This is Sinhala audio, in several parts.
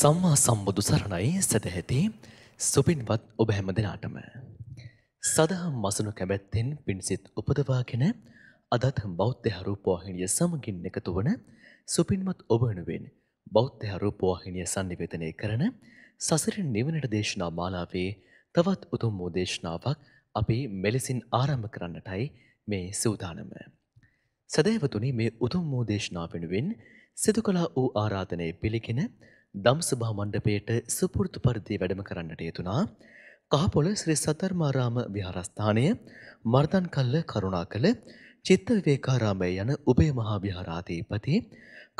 සම්මා සම්බුදු සරණයි සැදැහැති සුපින්වත් ඔබ හැම දෙනාටම. සදහම් මසනු කැබැත්තෙන් පිණිසිත් උපදවාගෙන අදත් බෞද්ධ හරුපවාහිනිය සමගින් එකතු වන සුපින්මත් ඔබනුවෙන් බෞද්ධ හරුපවාහිනිය සන්නිවේතනය කරන සසරින් නිවනට දේශනා මාලාවේ තවත් උතුම් වූ දේශනාවක් අපි මෙලෙසින් ආරම්භ කරන්නටයි මේ සූදානම. සැදෑවතුනි මේ උතුම් වූ දේශනා වෙනුවෙන් සිදු කලා වූ ආරාධනය පිළිගෙන දම්සභා මණ්ඩපයට සුපුරුදු පරිදි වැඩම කරන්නට යෙදුනා කහපොළ ශ්‍රී සතරමාරාම විහාරස්ථානය මර්දන්කල්ල කරුණාකල චිත්ත විවේකාරාමය යන උබේ මහා විහාරාධිපති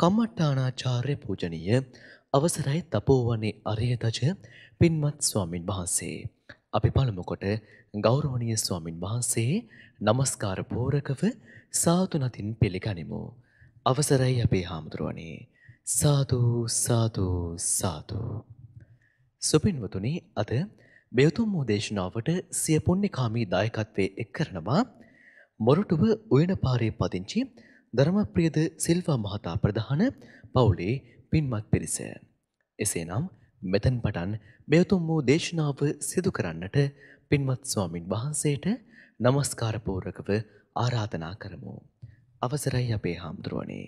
කම්මට්ටානාචාර්ය පූජනීය අවසරයි තපෝවනේ අරියදජ පින්වත් ස්වාමින් වහන්සේ. අපි පළමුකොට ගෞරෝණය ස්වාමින් වහන්සේ නමස්කාර පෝරකව සාතුනතින් පිළිගනිමු. අවසරයි අපේ හාමුදුරුවනේ. සාදු සාදු සාදු. සුපින්වතුනි අද බෙවතුම් වූ දේශනාවට සිය පුණ්‍යකාමී දායකත්වයේ එක් කරනවා මොරටුව උයන පාරේ පදිංචි ධර්මප්‍රියද සිල්වා මහතා ප්‍රධාන පවුලේ පින්වත් පිරිස. එසේනම් මෙතන් පටන් බෙවතුම් වූ දේශනාව සිදු කරන්නට පින්වත් ස්වාමින් වහන්සේට নমස්කාරපූර්වකව ආරාධනා කරමු. අවසරයි අපේ හාමුදුරුවනේ.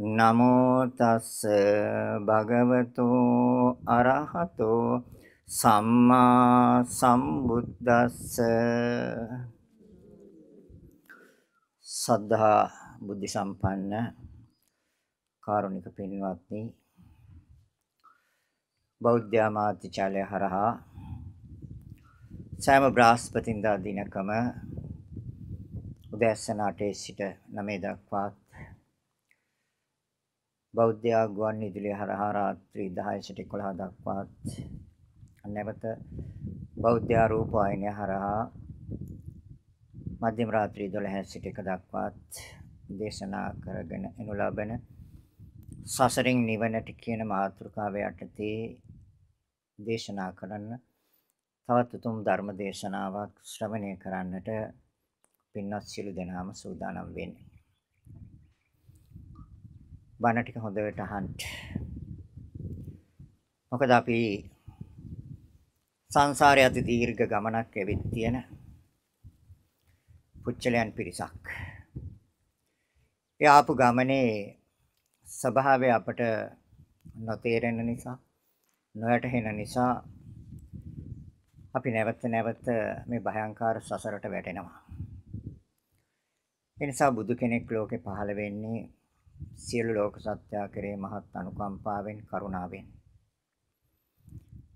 නමෝ තස්ස භගවතු අරහතෝ සම්මා සම්බුද්දස්ස සද්ධා බුද්ධ සම්පන්න කාරුණික පින්වත්නි බෞද්ධ ආමාත්‍යචාලය හරහා සෑම බ්‍රහස්පතින්දා දිනකම උදෑසන 8 සිට 9 දක්වාත් බෞද්ධයා ගුවන් විදුලිය හරහා රාත්‍රී 10 සිට 11 දක්වාත් නැවත බෞද්ධයා රූපවාහිනිය හරහා මධ්‍යම රාත්‍රී 12 සිට 1 දක්වාත් දේශනා කරගෙන එනු ලබන සසරින් නිවනට කියන මාතෘකාව යටතේ දේශනා කරන්න තවත් උතුම් ධර්ම දේශනාවක් ශ්‍රවණය කරන්නට පින්වත් සියලු දෙනාම සූදානම් වෙන්නේ බණ ටික හොඳට අහන්න. මොකද අපි සංසාරයේ අති දීර්ඝ ගමනක් ඇවිත් තියෙන පුච්චලයන් පිරිසක්. ඒ ආපු ගමනේ ස්වභාවය අපට නොතේරෙන නිසා, නොයටහෙන නිසා අපි නැවත නැවත මේ භයංකාර සසරට වැටෙනවා. ඒ නිසා බුදු කෙනෙක් ලෝකේ පහළ වෙන්නේ සියලු ලෝක සත්‍යා කෙරේ මහත් අනුකම්පාවෙන් කරුණාවෙන්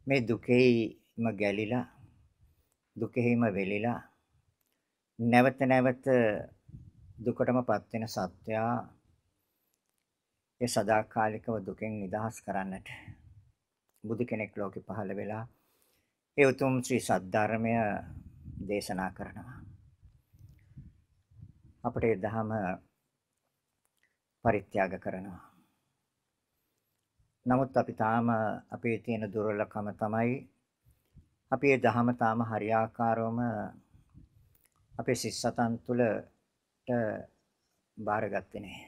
මේ දුකේම ගැලිලා දුකෙහිම වෙලිලා නැවත නැවත දුකටමපත් වෙන සත්‍යා ඒ සදාකාලිකව දුකෙන් නිදහස් කරන්නට බුදු කෙනෙක් ලෝකෙ පහළ වෙලා ඒ උතුම් ශ්‍රී සද්ධර්මය දේශනා කරනවා අපට ධර්ම පරිත්‍යාග කරනවා. නමුත් අපි තාම අපේ තියෙන දුර්වලකම තමයි අපි ඒ දහම තාම හරියාකාරවම අපේ සිත් සතන් තුළට බාරගත්තේ නැහැ.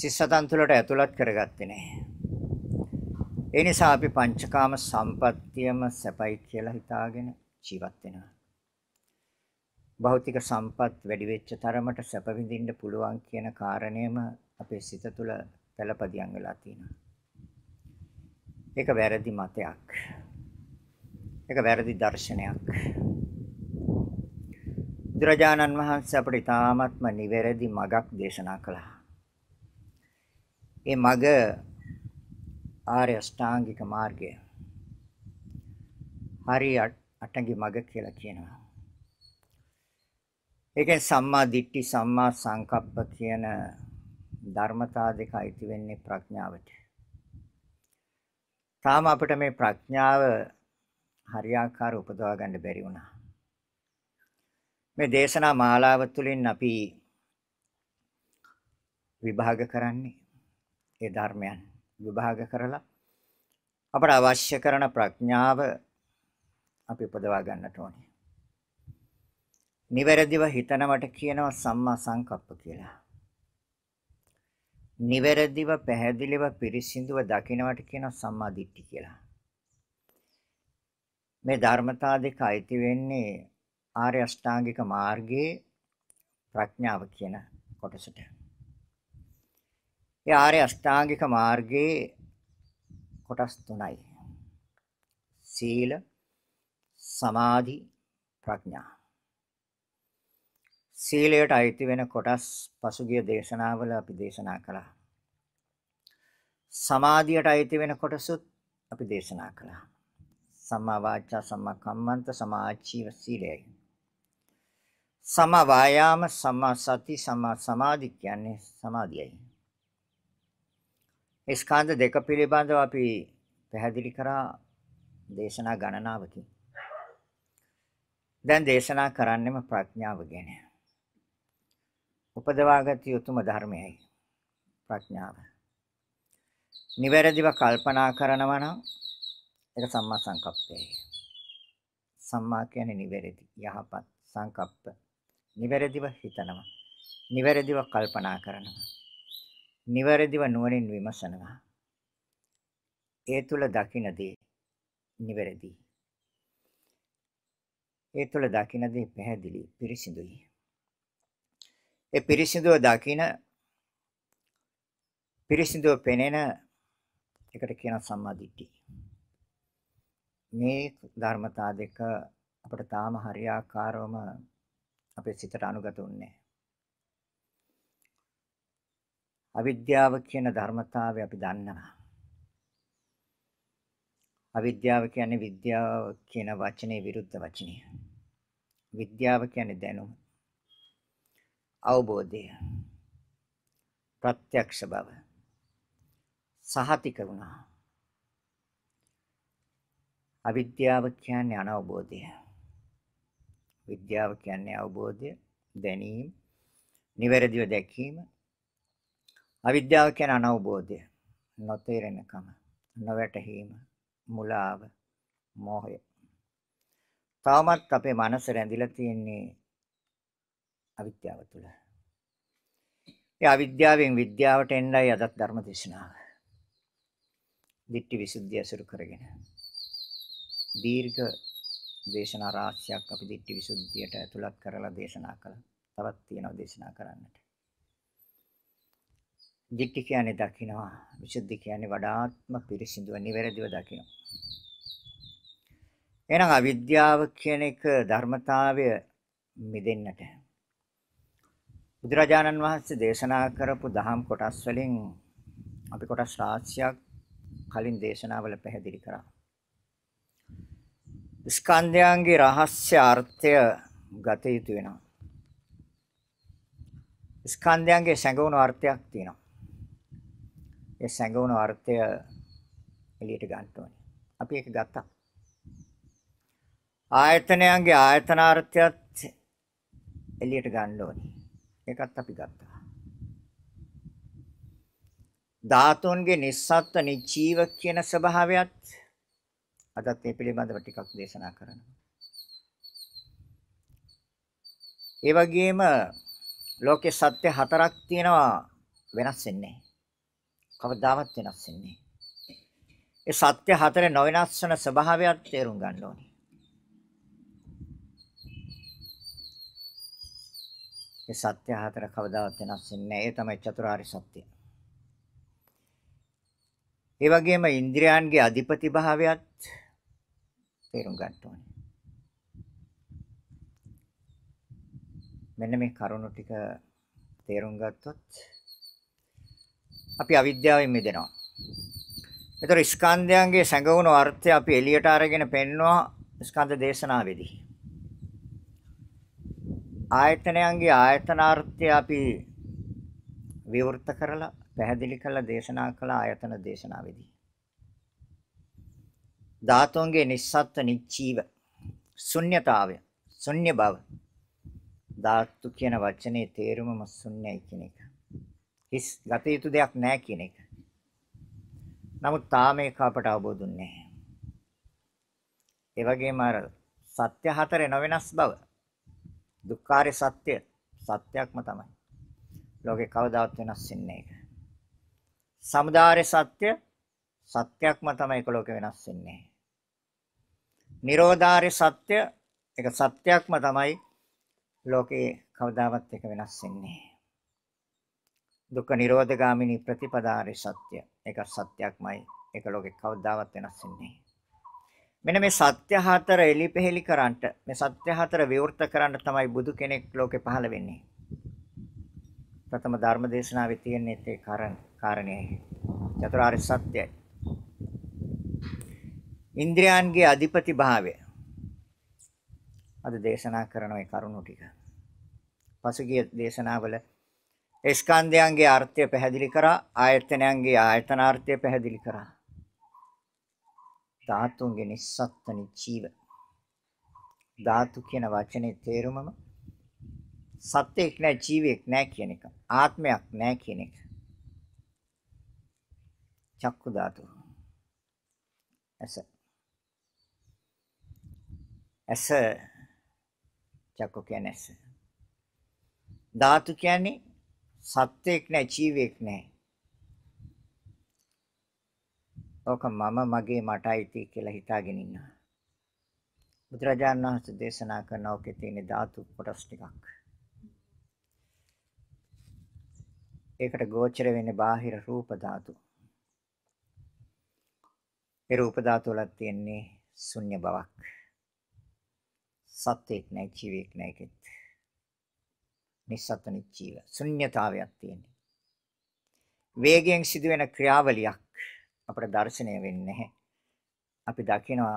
සිත් සතන් තුළට ඇතුළත් කරගත්තේ නැහැ. ඒ නිසා අපි පංචකාම සම්පත්තියම සැපයි කියලා හිතාගෙන ජීවත් වෙනවා. භෞතික සම්පත් වැඩි වෙච්ච තරමට සැප විඳින්න පුළුවන් කියන කාරණයම අපේ සිත තුළ පළපදියම් වෙලා තියෙනවා. ඒක වැරදි මතයක්. ඒක වැරදි දර්ශනයක්. බුදුරජාණන් වහන්සේ අපට ඊ타ත්ම නිවැරදි මගක් දේශනා කළා. ඒ මග ආර්ය අෂ්ටාංගික මාර්ගය. හරි අටඟි මග කියලා කියනවා. ඒ කියන්නේ සම්මා දිට්ඨි සම්මා සංකප්ප කියන ධර්මතා දෙක අයිති වෙන්නේ ප්‍රඥාවට. තාම අපිට මේ ප්‍රඥාව හරියාකාර උපදවා ගන්න බැරි වුණා. මේ දේශනා මාලාව තුළින් අපි විභාග කරන්නේ ඒ ධර්මයන් විභාග කරලා අපට අවශ්‍ය කරන ප්‍රඥාව අපි උපදවා ගන්නට ඕනේ. නිවැරදිව හිතනවට කියනවා සම්මා සංකප්ප කියලා. නිවැරදිව පැහැදිලිව පිරිසිදුව දකිනවට කියනවා සම්මා දිට්ඨි කියලා. මේ ධර්මතා දෙක අයිති වෙන්නේ ආර්ය අෂ්ටාංගික මාර්ගයේ ප්‍රඥාව කියන කොටසට. ඒ ආර්ය අෂ්ටාංගික මාර්ගයේ කොටස් තුනයි. සීල සමාධි ප්‍රඥා සීලයට අයිති වෙන කොටස් පසුගිය දේශනාවල අපි දේශනා කළා. සමාධියට අයිති වෙන කොටසුත් අපි දේශනා කළා. සම්මා වාචා සම්මා කම්මන්ත සමාජීව සීලයයි. සමා වායාම සමා සති සමා සමාධි කියන්නේ සමාධියයි. ස්කන්ධ දෙක පිළිබඳව අපි පැහැදිලි කරා දේශනා ගණනාවකින්. දැන් දේශනා කරන්නෙම ප්‍රඥාව ගැන. උපදවාගත යුතුම ධර්මයයි ප්‍රඥාව. නිවැරදිව කල්පනා කරනවා නම් ඒක සම්මා සංකප්පයයි. සම්මා කියන්නේ නිවැරදි, යහපත් සංකප්ප. නිවැරදිව හිතනවා. නිවැරදිව කල්පනා කරනවා. නිවැරදිව නුවණින් විමසනවා. ඒ තුල දකින්නදී නිවැරදි. ඒ තුල දකින්නදී පැහැදිලි, පිරිසිදුයි. ඒ පිරිසිදුව දකින පිරිසිදුව පෙනෙන එකට කියන සම්මාදිට්ඨිය. මේ ධර්මතා දෙක අපිට තාම හරියාකාරවම අපේ සිතට අනුගත වෙන්නේ අවිද්‍යාව කියන ධර්මතාවය අපි දන්නවා. අවිද්‍යාව කියන්නේ විද්‍යාව කියන වචනේ විරුද්ධ වචනය. විද්‍යාව කියන්නේ දැනුම. අවබෝධය ප්‍රත්‍යක්ෂ බව සහතික වුණා අවිද්‍යාව කියන්නේ අනවබෝධය විද්‍යාව කියන්නේ අවබෝධය දැනීම නිවැරදිව දැකීම අවිද්‍යාව කියන්නේ අනවබෝධය නොතේරෙනකම නොවැටහීම මුලාව මෝහය තවමත් අපේ මනස රැඳිලා තියෙන්නේ අවිද්‍යාව තුළ. ඒ අවිද්‍යාවෙන් විද්‍යාවට එන්නයි අදත් ධර්ම දේශනාව. දිට්ඨි විසුද්ධිය අසුරු කරගෙන දීර්ඝ දේශනා රාශියක් අපි දිට්ඨි විසුද්ධියට ඇතුළත් කරලා දේශනා කළා. තවත් තියෙනවා දේශනා කරන්නට. දිට්ඨි කියන්නේ දකිනවා, විසුද්ධි කියන්නේ වඩාත්ම පිරිසිදුව නිවැරදිව දකිනවා. එහෙනම් අවිද්‍යාව කියන එක ධර්මතාවය මිදෙන්නට බුදුරජාණන් වහන්සේ දේශනා කරපු දහම් කොටස් වලින් අපි කොටස් රාශියක් කලින් දේශනාවල පැහැදිලි කරා. ස්කන්ධයන්ගේ රහස්‍ය අර්ථය ගත යුතු වෙනවා. ස්කන්ධයන්ගේ සැඟවුණු අර්ථයක් තියෙනවා. ඒ සැඟවුණු අර්ථය එළියට ගන්න ඕනේ. අපි ඒක ගත්තා. ආයතනයන්ගේ ආයතනාර්ථයත් එළියට ගන්න ඕනේ. ඒකත් අපි ගත්තා. ධාතුන්ගේ නිස්සත්ත්ව නිචීව කියන ස්වභාවයත් අදත් මේ පිළිබඳව ටිකක් දේශනා කරනවා. ඒ වගේම ලෝකේ සත්‍ය හතරක් තියෙනවා වෙනස් වෙන්නේ. කවදාවත් වෙනස් වෙන්නේ. ඒ සත්‍ය හතරේ නොවෙනස් වෙන ස්වභාවයත් තේරුම් ගන්න ඕනේ. ඒ සත්‍ය හතර කවදාවත් වෙනස් වෙන්නේ නැහැ. ඒ තමයි චතුරාර්ය සත්‍ය. ඒ වගේම ඉන්ද්‍රයන්ගේ අධිපති භාවයත් තේරුම් ගන්න ඕනේ. මෙන්න මේ කරුණු ටික තේරුම් ගත්තොත් අපි අවිද්‍යාවෙන් මිදෙනවා. ඒතර ස්කන්ධයන්ගේ සැඟවුණු අර්ථය අපි එළියට අරගෙන පෙන්වනවා ස්කන්ධ දේශනාවේදී. ආයතනයන්ගේ ආයතනාර්ථය අපි විවෘත කරලා පැහැදිලි කරලා දේශනා කළ ආයතන දේශනාවේදී ධාතුන්ගේ නිස්සත්ත්ව නිච්චීව ශුන්්‍යතාවය ශුන්‍ය බව ධාතු කියන වචනේ තේරුමම ශුන්‍යයි කියන එක. හිස් ගත යුතු දෙයක් නැහැ කියන එක. නමුත් තාම ඒක අපට අවබෝධුන්නේ නැහැ. ඒ වගේම අර සත්‍ය හතරේ නොවෙනස් බව දුක්ඛාරය සත්‍ය සත්‍යක්ම තමයි. ලෝකේ කවදාවත් වෙනස් වෙන්නේ නැහැ. සමුදාය සත්‍ය සත්‍යක්ම තමයි ඒක ලෝකේ වෙනස් වෙන්නේ. නිරෝධාරය සත්‍ය ඒක සත්‍යක්ම තමයි ලෝකේ කවදාවත් ඒක වෙනස් වෙන්නේ. දුක්ඛ නිරෝධගාමිනී ප්‍රතිපදාරය සත්‍ය ඒක සත්‍යක්මයි ඒක ලෝකේ කවදාවත් වෙනස් වෙන්නේ. මෙන්න මේ සත්‍ය හතර එලිපෙහෙලි කරන්නට මේ සත්‍ය හතර විවෘත කරන්න තමයි බුදු කෙනෙක් ලෝකේ පහළ වෙන්නේ. ප්‍රථම ධර්ම දේශනාවේ තියෙන්නේ ඒ කාරණේයි. චතුරාර්ය සත්‍යයි. ඉන්ද්‍රයන්ගේ අධිපති භාවය. අද දේශනා කරන මේ කරුණු ටික. පසුගිය දේශනාවල ස්කන්ධයන්ගේ අර්ථය පැහැදිලි කරා ආයතනයන්ගේ ආයතනාර්ථය පැහැදිලි කරා ධාතුන්ගේ නිස්සත්ත නිචීව ධාතු කියන වචනේ තේරුමම සත්‍යයක් නෑ ජීවියෙක් නෑ කියන එක ආත්මයක් නෑ කියන එක චක්කු ධාතු ඇස ඇස චක්කු කියන්නේ ඇස ධාතු කියන්නේ සත්‍යයක් නෑ ජීවියෙක් නෑ ඕක මම මගේ මට අයිති කියලා හිතාගෙන ඉන්නවා. බුදුරජාණන් වහන්සේ දේශනා කරන ඕකේ තියෙන ධාතු කොටස් ටිකක්. ඒකට ගෝචර වෙන්නේ බාහිර රූප ධාතු. ඒ රූප ධාතු වල තියෙන්නේ ශුන්‍ය බවක්. සත්‍යයක් නැහැ, ජීවයක් නැහැ කිත්. නිසත්න ජීව. ශුන්‍යතාවයක් තියෙන්නේ. වේගයෙන් සිදුවෙන ක්‍රියාවලියක් අපට දැర్శණය වෙන්නේ නැහැ. අපි දකිනවා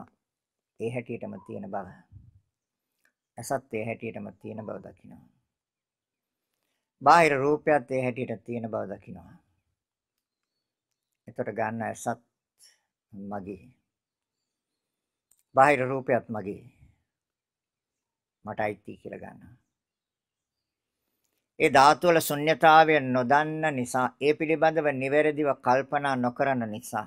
ඒ හැටියටම තියෙන බව. ඇසත් ඒ හැටියටම තියෙන බව දකිනවා. බාහිර රූපයත් ඒ හැටියට තියෙන බව දකිනවා. එතකොට ගන්න ඇසත් මගේ. බාහිර රූපයත් මගේ. මට අයිති කියලා ගන්නවා. ඒ ධාතු වල ශුන්්‍යතාවය නොදන්න නිසා, ඒ පිළිබඳව නිවැරදිව කල්පනා නොකරන නිසා,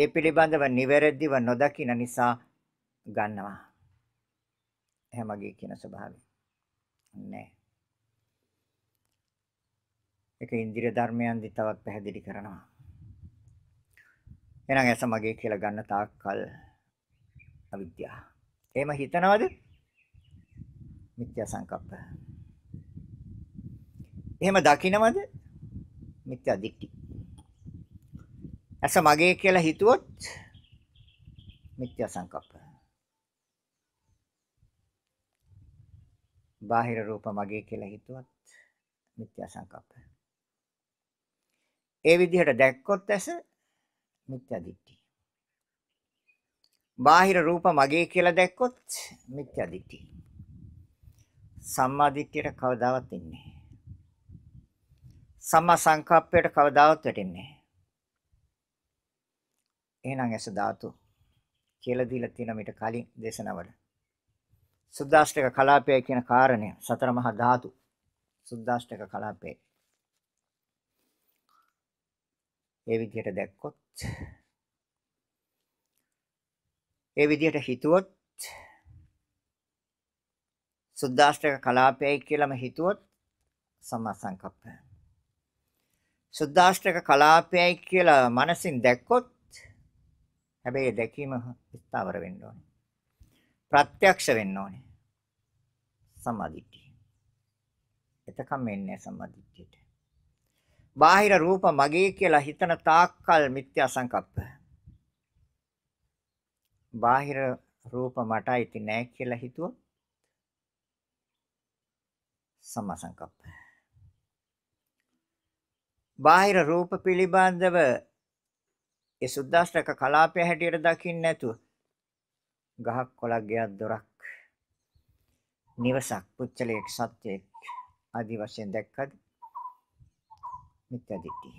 ඒ පිළිබඳව නිවැරදිව නොදකින නිසා ගන්නවා. එහෙමගේ කියන ස්වභාවය. නෑ. ඒක ඉන්ද්‍රිය ධර්මයන්දි තවත් පැහැදිලි කරනවා. එහෙනම් ඇස මගේ කියලා ගන්න තාක්කල් අවිද්‍යාව. එහෙම හිතනවද? මිත්‍යා සංකප්ප. එහෙම දකින්නවද? මිත්‍යා දික්ටි. ඇස මගේ කියලා හිතුවොත් මිත්‍යා සංකප්ප. බාහිර රූප මගේ කියලා හිතුවත් මිත්‍යා සංකප්ප. ඒ විදිහට දැක්කොත් ඇස මිත්‍යා දිට්ඨි. බාහිර රූප මගේ කියලා දැක්කොත් මිත්‍යා දිට්ඨි. සම්මා දිට්ඨියට කවදාවත් එන්නේ සම්මා සංකප්පයට කවදාවත් වැටෙන්නේ නැහැ. එහෙනම් ඇස ධාතු කියලා දීලා තියෙන මිට කලින් දේශනවල සුද්දාෂ්ටක කලාපය කියන කාරණය සතර මහා ධාතු සුද්දාෂ්ටක කලාපය ඒ විදිහට දැක්කොත් ඒ විදිහට හිතුවොත් සුද්දාෂ්ටක කලාපයයි කියලාම හිතුවොත් සම්මා සංකප්පය සුද්දාෂ්ටක කලාපයයි කියලා මනසින් දැක්කොත් හැබැයි දැකීම ස්ථාවර වෙන්න ඕනේ. ප්‍රත්‍යක්ෂ වෙන්න ඕනේ. සම්මාදිට්ඨිය. එතකම එන්නේ සම්මාදිට්ඨියට. බාහිර රූප මගේ කියලා හිතන තාක්කල් මිත්‍යා සංකප්ප. බාහිර රූප මට අයිති නැහැ කියලා හිතුවොත් සම්මා සංකප්පය. බාහිර රූප පිළිබඳව ඒ සුද්දාෂ්ටක කලාපය හැටියට දකින්න නැතුව ගහක් කොළක් ගයක් දොරක් නිවසක් පුච්චලයක් සත්‍යයක් ආදි වශයෙන් දැක්කද මිත්‍යා දිට්ඨිය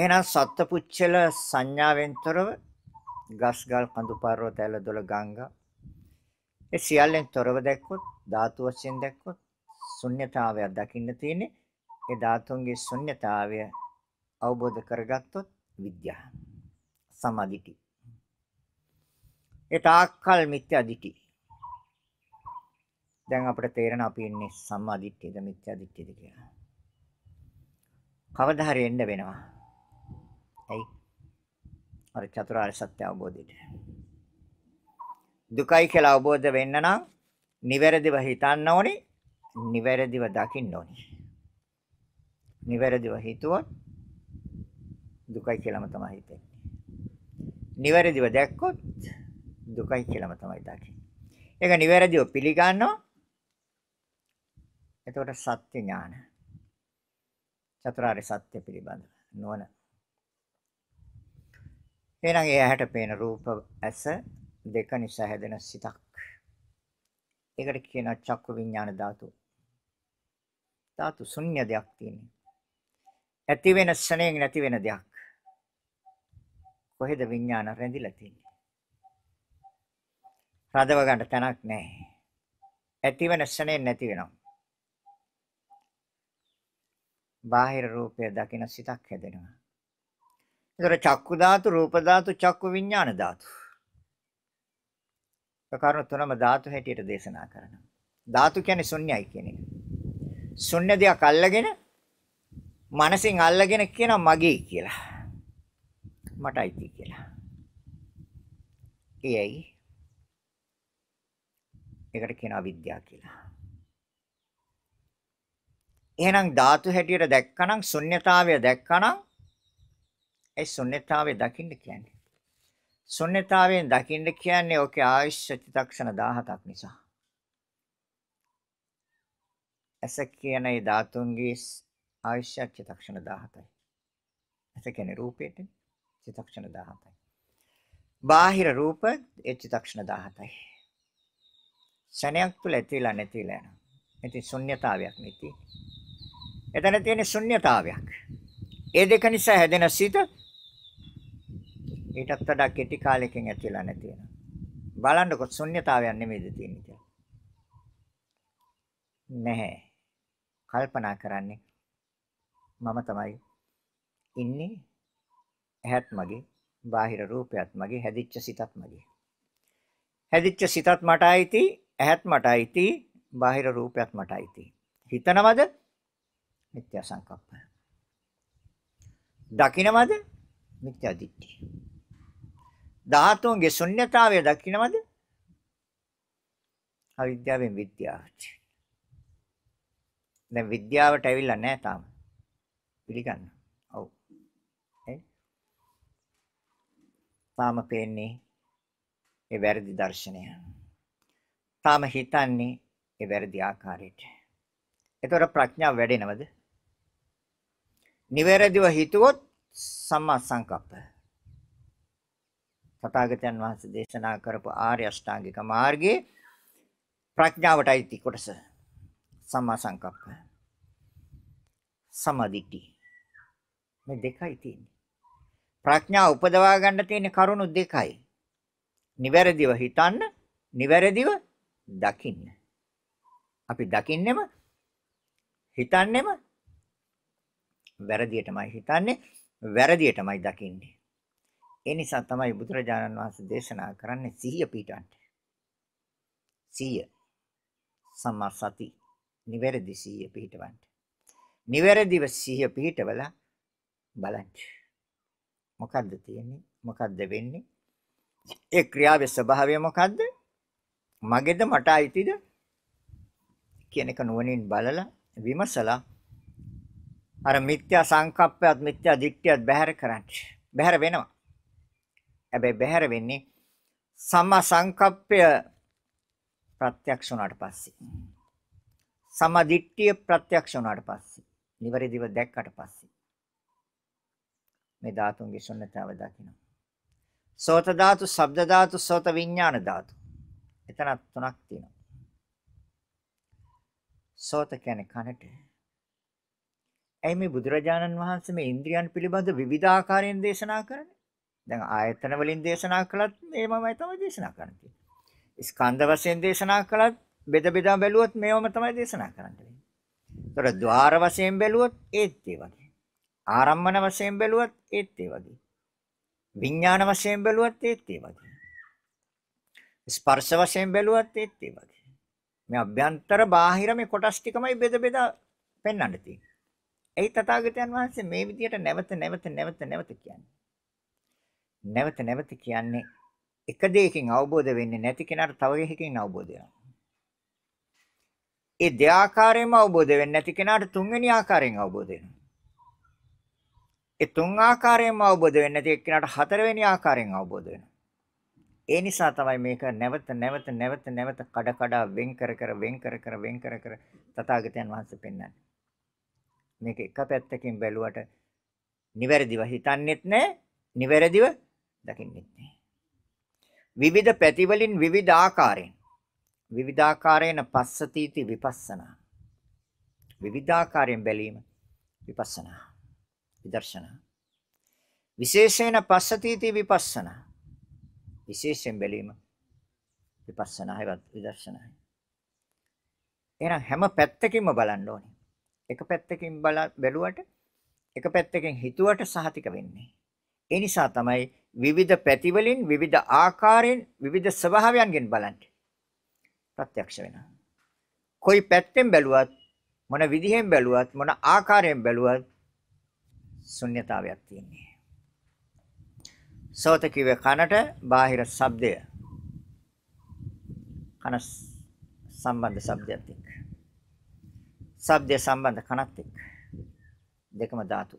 එහෙනම් සත්ත්ව පුච්චල සංඥාවෙන්තරව ගස් ගල් කඳු පර්වත ඇල දොළ ගංගා ඒ සියල්ලෙන් තොරව දැක්කොත් ධාතු වශයෙන් දැක්කොත් ශුන්්‍යතාවයක් දකින්න තියෙන්නේ ඒ ධාතුන්ගේ ශුන්්‍යතාවය අවබෝධ කරගත්තොත් විද්‍යා සමාධිටි. ඒ තාක්කල් මිත්‍යාදිටි. දැන් අපිට තේරෙන අපි ඉන්නේ සම්මාදිට්ඨියද මිත්‍යාදිට්ඨියද කියලා. කවදා හරි එන්න වෙනවා. ඇයි? අර චතුරාර්ය සත්‍ය අවබෝධයට. දුකයි කියලා අවබෝධ වෙන්න නම් නිවැරදිව හිතන්න ඕනේ, නිවැරදිව දකින්න ඕනේ. නිවැරදිව හිතුවොත් දුකයි කියලාම තමයි හිතෙන්නේ. නිවැරදිව දැක්කොත් දුකයි කියලාම තමයි දකින්නේ. ඒක නිවැරදිව පිළිගන්නවා. එතකොට සත්‍ය ඥාන. චතුරාර්ය සත්‍ය පිළිබඳ නුවණ. එහෙනම් ඒ ඇහැට පේන රූප ඇස දෙක නිසා හැදෙන සිතක්. ඒකට කියනවා චක්කු විඥාන ධාතු. ධාතු ශුන්‍ය දෙයක් තියෙනවා. ඇති වෙන ස්නේහයෙන් නැති වෙන දෙයක්. කොහෙද විඥාන රැඳිලා තින්නේ? රදව ගන්න තැනක් නැහැ. ඇති වෙන ස්නේහයෙන් නැති වෙනවා. බාහිර රූපය දකින සිතක් හැදෙනවා. ඒතර චක්කු ධාතු, රූප ධාතු, චක්කු විඥාන ධාතු. කරුණු තුනම ධාතු හැටියට දේශනා කරනවා. ධාතු කියන්නේ ශුන්‍යයි කියන එක. ශුන්‍ය දෙයක් අල්ලගෙන මනසින් අල්ලගෙන කියනවා මගේ කියලා. මටයි කියලා. ඒයි. ඒකට කියනවා විද්‍යාව කියලා. එහෙනම් ධාතු හැටියට දැක්කනම් ශුන්්‍යතාවය දැක්කනම් ඒ ශුන්්‍යතාවය දකින්න කියන්නේ. ශුන්්‍යතාවයෙන් දකින්න කියන්නේ ඔකේ ආයශ්‍ය චිතක්ෂණ 17ක් නිසා. ඇස කියන ඒ ධාතුන්ගේ ආයශ්‍ය චිතක්ෂණ 17යි. එස කියන්නේ රූපෙට චිතක්ෂණ 17යි. බාහිර රූප ඒ චිතක්ෂණ 17යි. ශණයක් තුල ඇතිලා නැතිලා යනවා. ඉතින් ශුන්්‍යතාවයක් නෙති. එතන තියෙන ශුන්්‍යතාවයක්. ඒ දෙක නිසා හැදෙන සිත ඊටත් වඩා කෙටි කාලයකින් ඇතිලා නැති වෙනවා. බලන්නකො ශුන්්‍යතාවයක් නෙමෙයිද තියෙන්නේ කියලා. නැහැ. කල්පනා කරන්නේ මම තමයි ඉන්නේ ඇහත් මගේ බාහිර රූපයත් මගේ හැදිච්ච සිතත් මගේ හැදිච්ච සිතත් මට අයිති ඇහත් මට අයිති බාහිර රූපයත් මට අයිති හිතනවද මිත්‍යා සංකප්පය දකින්නවද මිත්‍යා දිට්ඨිය ධාතුන්ගේ ශුන්්‍යතාවය දකින්නවද අවිද්‍යාවෙන් විද්‍යාවට දැන් විද්‍යාවට ඇවිල්ලා නැහැ තාම පිළිගන්න. ඔව්. හරි. තාම පේන්නේ ඒ වැරදි දර්ශනය. තාම හිතන්නේ ඒ වැරදි ආකාරයට. ඒතර ප්‍රඥාව වැඩෙනවද? නිවැරදිව හිතුවොත් සම්මා සංකප්ප. තථාගතයන් වහන්සේ දේශනා කරපු ආර්ය අෂ්ටාංගික මාර්ගයේ ප්‍රඥාවටයි කොටස. සම්මා සංකප්ප. සමාධිටි මේ දෙකයි තියෙන්නේ. ප්‍රඥාව උපදවා ගන්න තියෙන කරුණු දෙකයි. නිවැරදිව හිතන්න, නිවැරදිව දකින්න. අපි දකින්නෙම හිතන්නෙම වැරදියටමයි හිතන්නේ, වැරදියටමයි දකින්නේ. ඒ නිසා තමයි බුදුරජාණන් වහන්සේ දේශනා කරන්නේ සිහිය පිටවන්න. සිහිය සම්මා සති නිවැරදි සිහිය පිටවන්න. නිවැරදිව සිහිය පිටවලා බලන්න. මොකද්ද තියෙන්නේ? මොකද්ද වෙන්නේ? ඒ ක්‍රියාවේ ස්වභාවය මොකද්ද? මගේද මට අයිතිද? කියන එක නුවණින් බලලා විමසලා අර මිත්‍යා සංකප්පයත් මිත්‍යා දික්තියත් බැහැර කරන්න. බැහැර වෙනවා. හැබැයි බැහැර වෙන්නේ සම්මා සංකප්පය ප්‍රත්‍යක්ෂ වුණාට පස්සේ. සම්මා දිට්ඨිය ප්‍රත්‍යක්ෂ වුණාට පස්සේ. නිවැරදිව දැක්කට පස්සේ. මේ ධාතුන්ගේ ශුන්්‍යතාවය දකිනවා. සෝත ධාතු, ශබ්ද ධාතු, සෝත විඥාන ධාතු. එතනත් තුනක් තියෙනවා. සෝත කියන්නේ කනට. ඇයි මේ බුදුරජාණන් වහන්සේ මේ ඉන්ද්‍රියන් පිළිබඳ විවිධාකාරයෙන් දේශනා කරන්නේ? දැන් ආයතන වලින් දේශනා කළත් ඒමමයි තමයි දේශනා කරන්නේ. ස්කන්ධ වශයෙන් දේශනා කළත් බෙද බෙදා බැලුවොත් මේවම තමයි දේශනා කරන්නේ. ඒතර ద్వාර වශයෙන් බැලුවොත් ඒත් ඒ වගේ. ආරම්මන වශයෙන් බැලුවත් ඒත් ඒ වගේ. විඥාන වශයෙන් බැලුවත් ඒත් ඒ වගේ. ස්පර්ශ වශයෙන් බැලුවත් ඒත් ඒ වගේ. මේ අභ්‍යන්තර බාහිර මේ කොටස් ටිකමයි බෙද බෙදා පෙන්වන්න තියෙන්නේ. ඒ තථාගතයන් වහන්සේ මේ විදිහට නැවත නැවත නැවත නැවත කියන්නේ. නැවත නැවත කියන්නේ එක දෙයකින් අවබෝධ වෙන්නේ නැති කෙනාට තව එකකින් අවබෝධ වෙනවා. ඒ දෙආකාරයෙන්ම අවබෝධ වෙන්නේ නැති කෙනාට තුන්වෙනි ආකාරයෙන් අවබෝධ වෙනවා. ඒ තුන් ආකාරයෙන්ම අවබෝධ වෙන්නේ නැති එක්කිනාට හතරවෙනි ආකාරයෙන් අවබෝධ වෙනවා. ඒ නිසා තමයි මේක නැවත නැවත නැවත නැවත කඩ කඩ වෙන් කර කර වෙන් කර කර වෙන් කර කර තථාගතයන් වහන්සේ පෙන්වන්නේ. මේක එක පැත්තකින් බැලුවට නිවැරදිව හිතන්නෙත් නැහැ, නිවැරදිව දකින්නෙත් නැහැ. විවිධ පැතිවලින් විවිධ ආකාරයෙන් විවිධාකාරයෙන් පස්සතිති විපස්සනා විවිධාකාරයෙන් බැලීම විපස්සනා විදර්ශනා විශේෂේන පස්සතිති විපස්සනා විශේෂයෙන් බැලීම විපස්සනායිවත් විදර්ශනායි එහෙනම් හැම පැත්තකින්ම බලන්න ඕනේ එක පැත්තකින් බැලුවට එක පැත්තකින් හිතුවට සහතික වෙන්නේ ඒ නිසා තමයි විවිධ පැතිවලින් විවිධ ආකාරයෙන් විවිධ ස්වභාවයන්ගෙන් බලන්නේ ප්‍රත්‍යක්ෂ වෙනවා කොයි පැත්තෙන් බැලුවත් මොන විදිහෙන් බැලුවත් මොන ආකාරයෙන් බැලුවත් ශුන්්‍යතාවයක් තියෙන්නේ. සෝත කිව්වේ කනට බාහිර ශබ්දය. කන සම්බන්ධ ශබ්දයක් එක්ක. ශබ්දය සම්බන්ධ කනත් එක්ක. දෙකම ධාතු.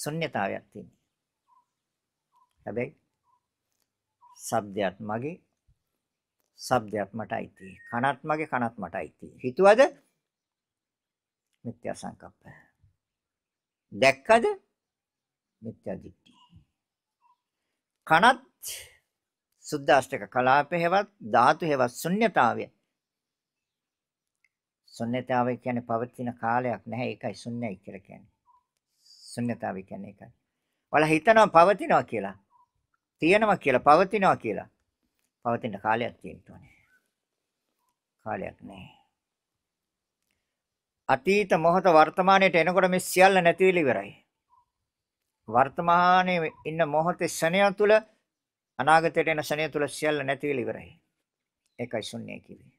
ශුන්්‍යතාවයක් තියෙන්නේ. හැබැයි ශබ්දයක් මගේ ශබ්දයක් මටයි තියෙන්නේ. කනත් මගේ කනත් මටයි තියෙන්නේ. හිතුවද? මිත්‍යා සංකප්පය. දැක්කද? මිත්‍යා දිට්ඨිය. කනත් සුද්දාෂ්ටක කලාපෙහිවත් ධාතුෙහිවත් ශුන්්‍යතාවය. ශුන්්‍යතාවය කියන්නේ පවතින කාලයක් නැහැ. ඒකයි ශුන්‍යයි කියලා කියන්නේ. ශුන්්‍යතාවය කියන්නේ ඒකයි. වල හිතනවා පවතිනවා කියලා. තියෙනවා කියලා පවතිනවා කියලා. පවතින කාලයක් තියෙන්න ඕනේ. කාලයක් නැහැ. අතීත මොහොත වර්තමානයට එනකොට මේ සියල්ල නැති වෙලා ඉවරයි. වර්තමානයේ ඉන්න මොහොතේ ෂණය තුල අනාගතයට එන ෂණය තුල සියල්ල නැති වෙලා ඉවරයි. ඒකයි ශුන්‍ය කිව්වේ.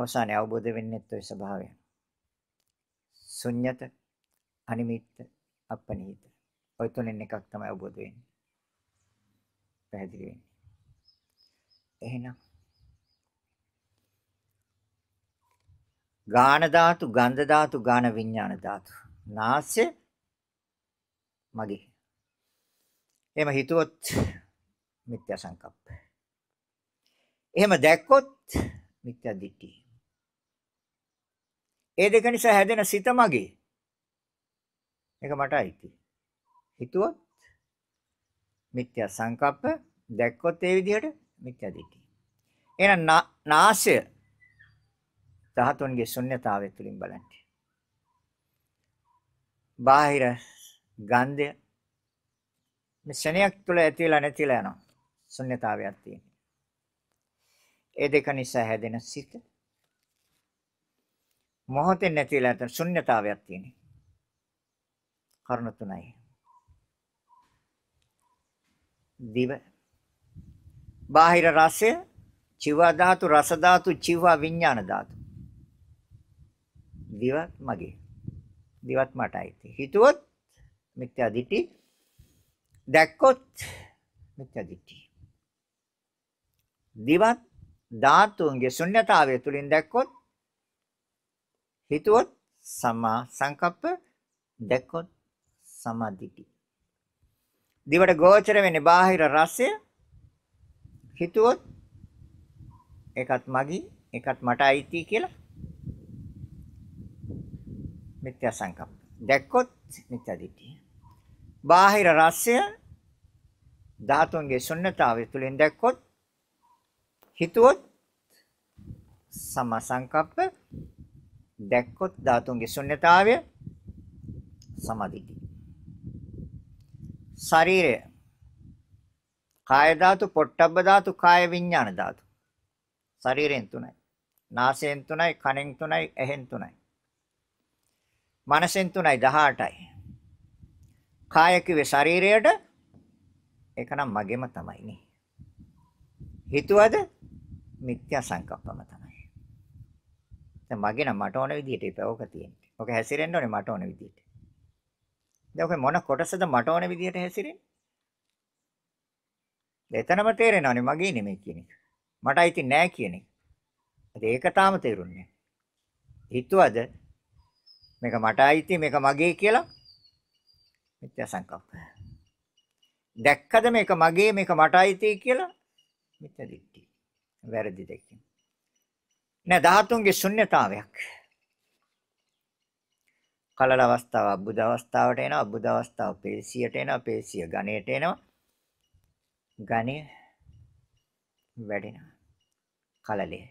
අවසානයේ අවබෝධ වෙන්නේත් ඔය ස්වභාවය. ශුන්්‍යත, අනිමිත්ත, අපනිහිත. ඔය තුනෙන් එකක් තමයි අවබෝධ වෙන්නේ. පැහැදිලි වෙන්නේ. එහෙනම් ගාන ධාතු, ගන්ධ ධාතු, ගාන විඥාන ධාතු. නාසය මගේ. එහෙම හිතුවොත් මිත්‍යා සංකප්ප. එහෙම දැක්කොත් මිත්‍යා දිට්ඨිය. ඒ දෙක නිසා හැදෙන සිත මගේ. ඒක මට අයිති. හිතුවොත් මිත්‍යා සංකප්ප දැක්කොත් ඒ විදිහට මිත්‍යා දිට්ඨිය. එහෙනම් නාසය ධාතුන්ගේ ශුන්්‍යතාවය තුලින් බලන්න. බාහිර ගන්ධය මේ ශණයක් තුල ඇතිලා නැතිලා යනවා. ශුන්්‍යතාවයක් තියෙනවා. ඒ දෙක නිසා හැදෙන සිත මොහොතෙන් නැතිලා යන ශුන්්‍යතාවයක් තියෙනවා. කරුණ තුනයි. දිව බාහිර රසය චිව ධාතු රස ධාතු චිව විඥාන ධාතු දිවක් මගේ. දිවත් මට අයිති. හිතුවොත් මිත්‍යා දිටි දැක්කොත් මිත්‍යා දිටි. දිවත් ධාතුන්ගේ ශුන්්‍යතාවය තුලින් දැක්කොත් හිතුවොත් සමා සංකප්ප දැක්කොත් සමාධිටි. දිවට ගෝචර වෙන්නේ බාහිර රසය හිතුවොත් එකත් මගේ එකත් මට අයිති කියලා මිත්‍යා සංකප්ප. දැක්කොත් මිත්‍යා දිට්ඨිය. බාහිර රසය ධාතුන්ගේ ශුන්්‍යතාවය තුලින් දැක්කොත් හිතුවොත් සම්මා සංකප්ප දැක්කොත් ධාතුන්ගේ ශුන්්‍යතාවය සමාධිටි. ශරීරය කාය ධාතු, පොට්ටබ්බ ධාතු, කාය විඥාන ධාතු. ශරීරයෙන් තුනයි. නාසයෙන් තුනයි, කනෙන් තුනයි, ඇහෙන් තුනයි. මනසෙන් 3යි 18යි. කාය කිව්වේ ශරීරයට ඒකනම් මගේම තමයි නේ. හිතුවද මිත්‍යා සංකප්පම තමයි. දැන් මගේ නම් මට ඕන විදිහට ඉපවක තියෙන්නේ. ඔක හැසිරෙන්න ඕනේ මට ඕන විදිහට. දැන් ඔක මොන කොටසද මට ඕන විදිහට හැසිරෙන්නේ? එතනම තේරෙනවනේ මගේ නෙමෙයි කියන එක. මට අයිති නෑ කියන එක. ඒක තාම තේරුන්නේ නෑ. හිතුවද මේක මට අයිති මේක මගේ කියලා මිත්‍යා සංකල්පය. දැක්කද මේක මගේ මේක මට අයිති කියලා මිත්‍යා දිට්ඨිය. වැරදි දෙකින්. නෑ ධාතුන්ගේ ශුන්්‍යතාවයක්. කලල අවස්ථාව අබුද අවස්ථාවට එනවා අබුද අවස්ථාව පේශියට එනවා පේශිය ඝණයට එනවා ඝණය වැඩෙනවා කලලේ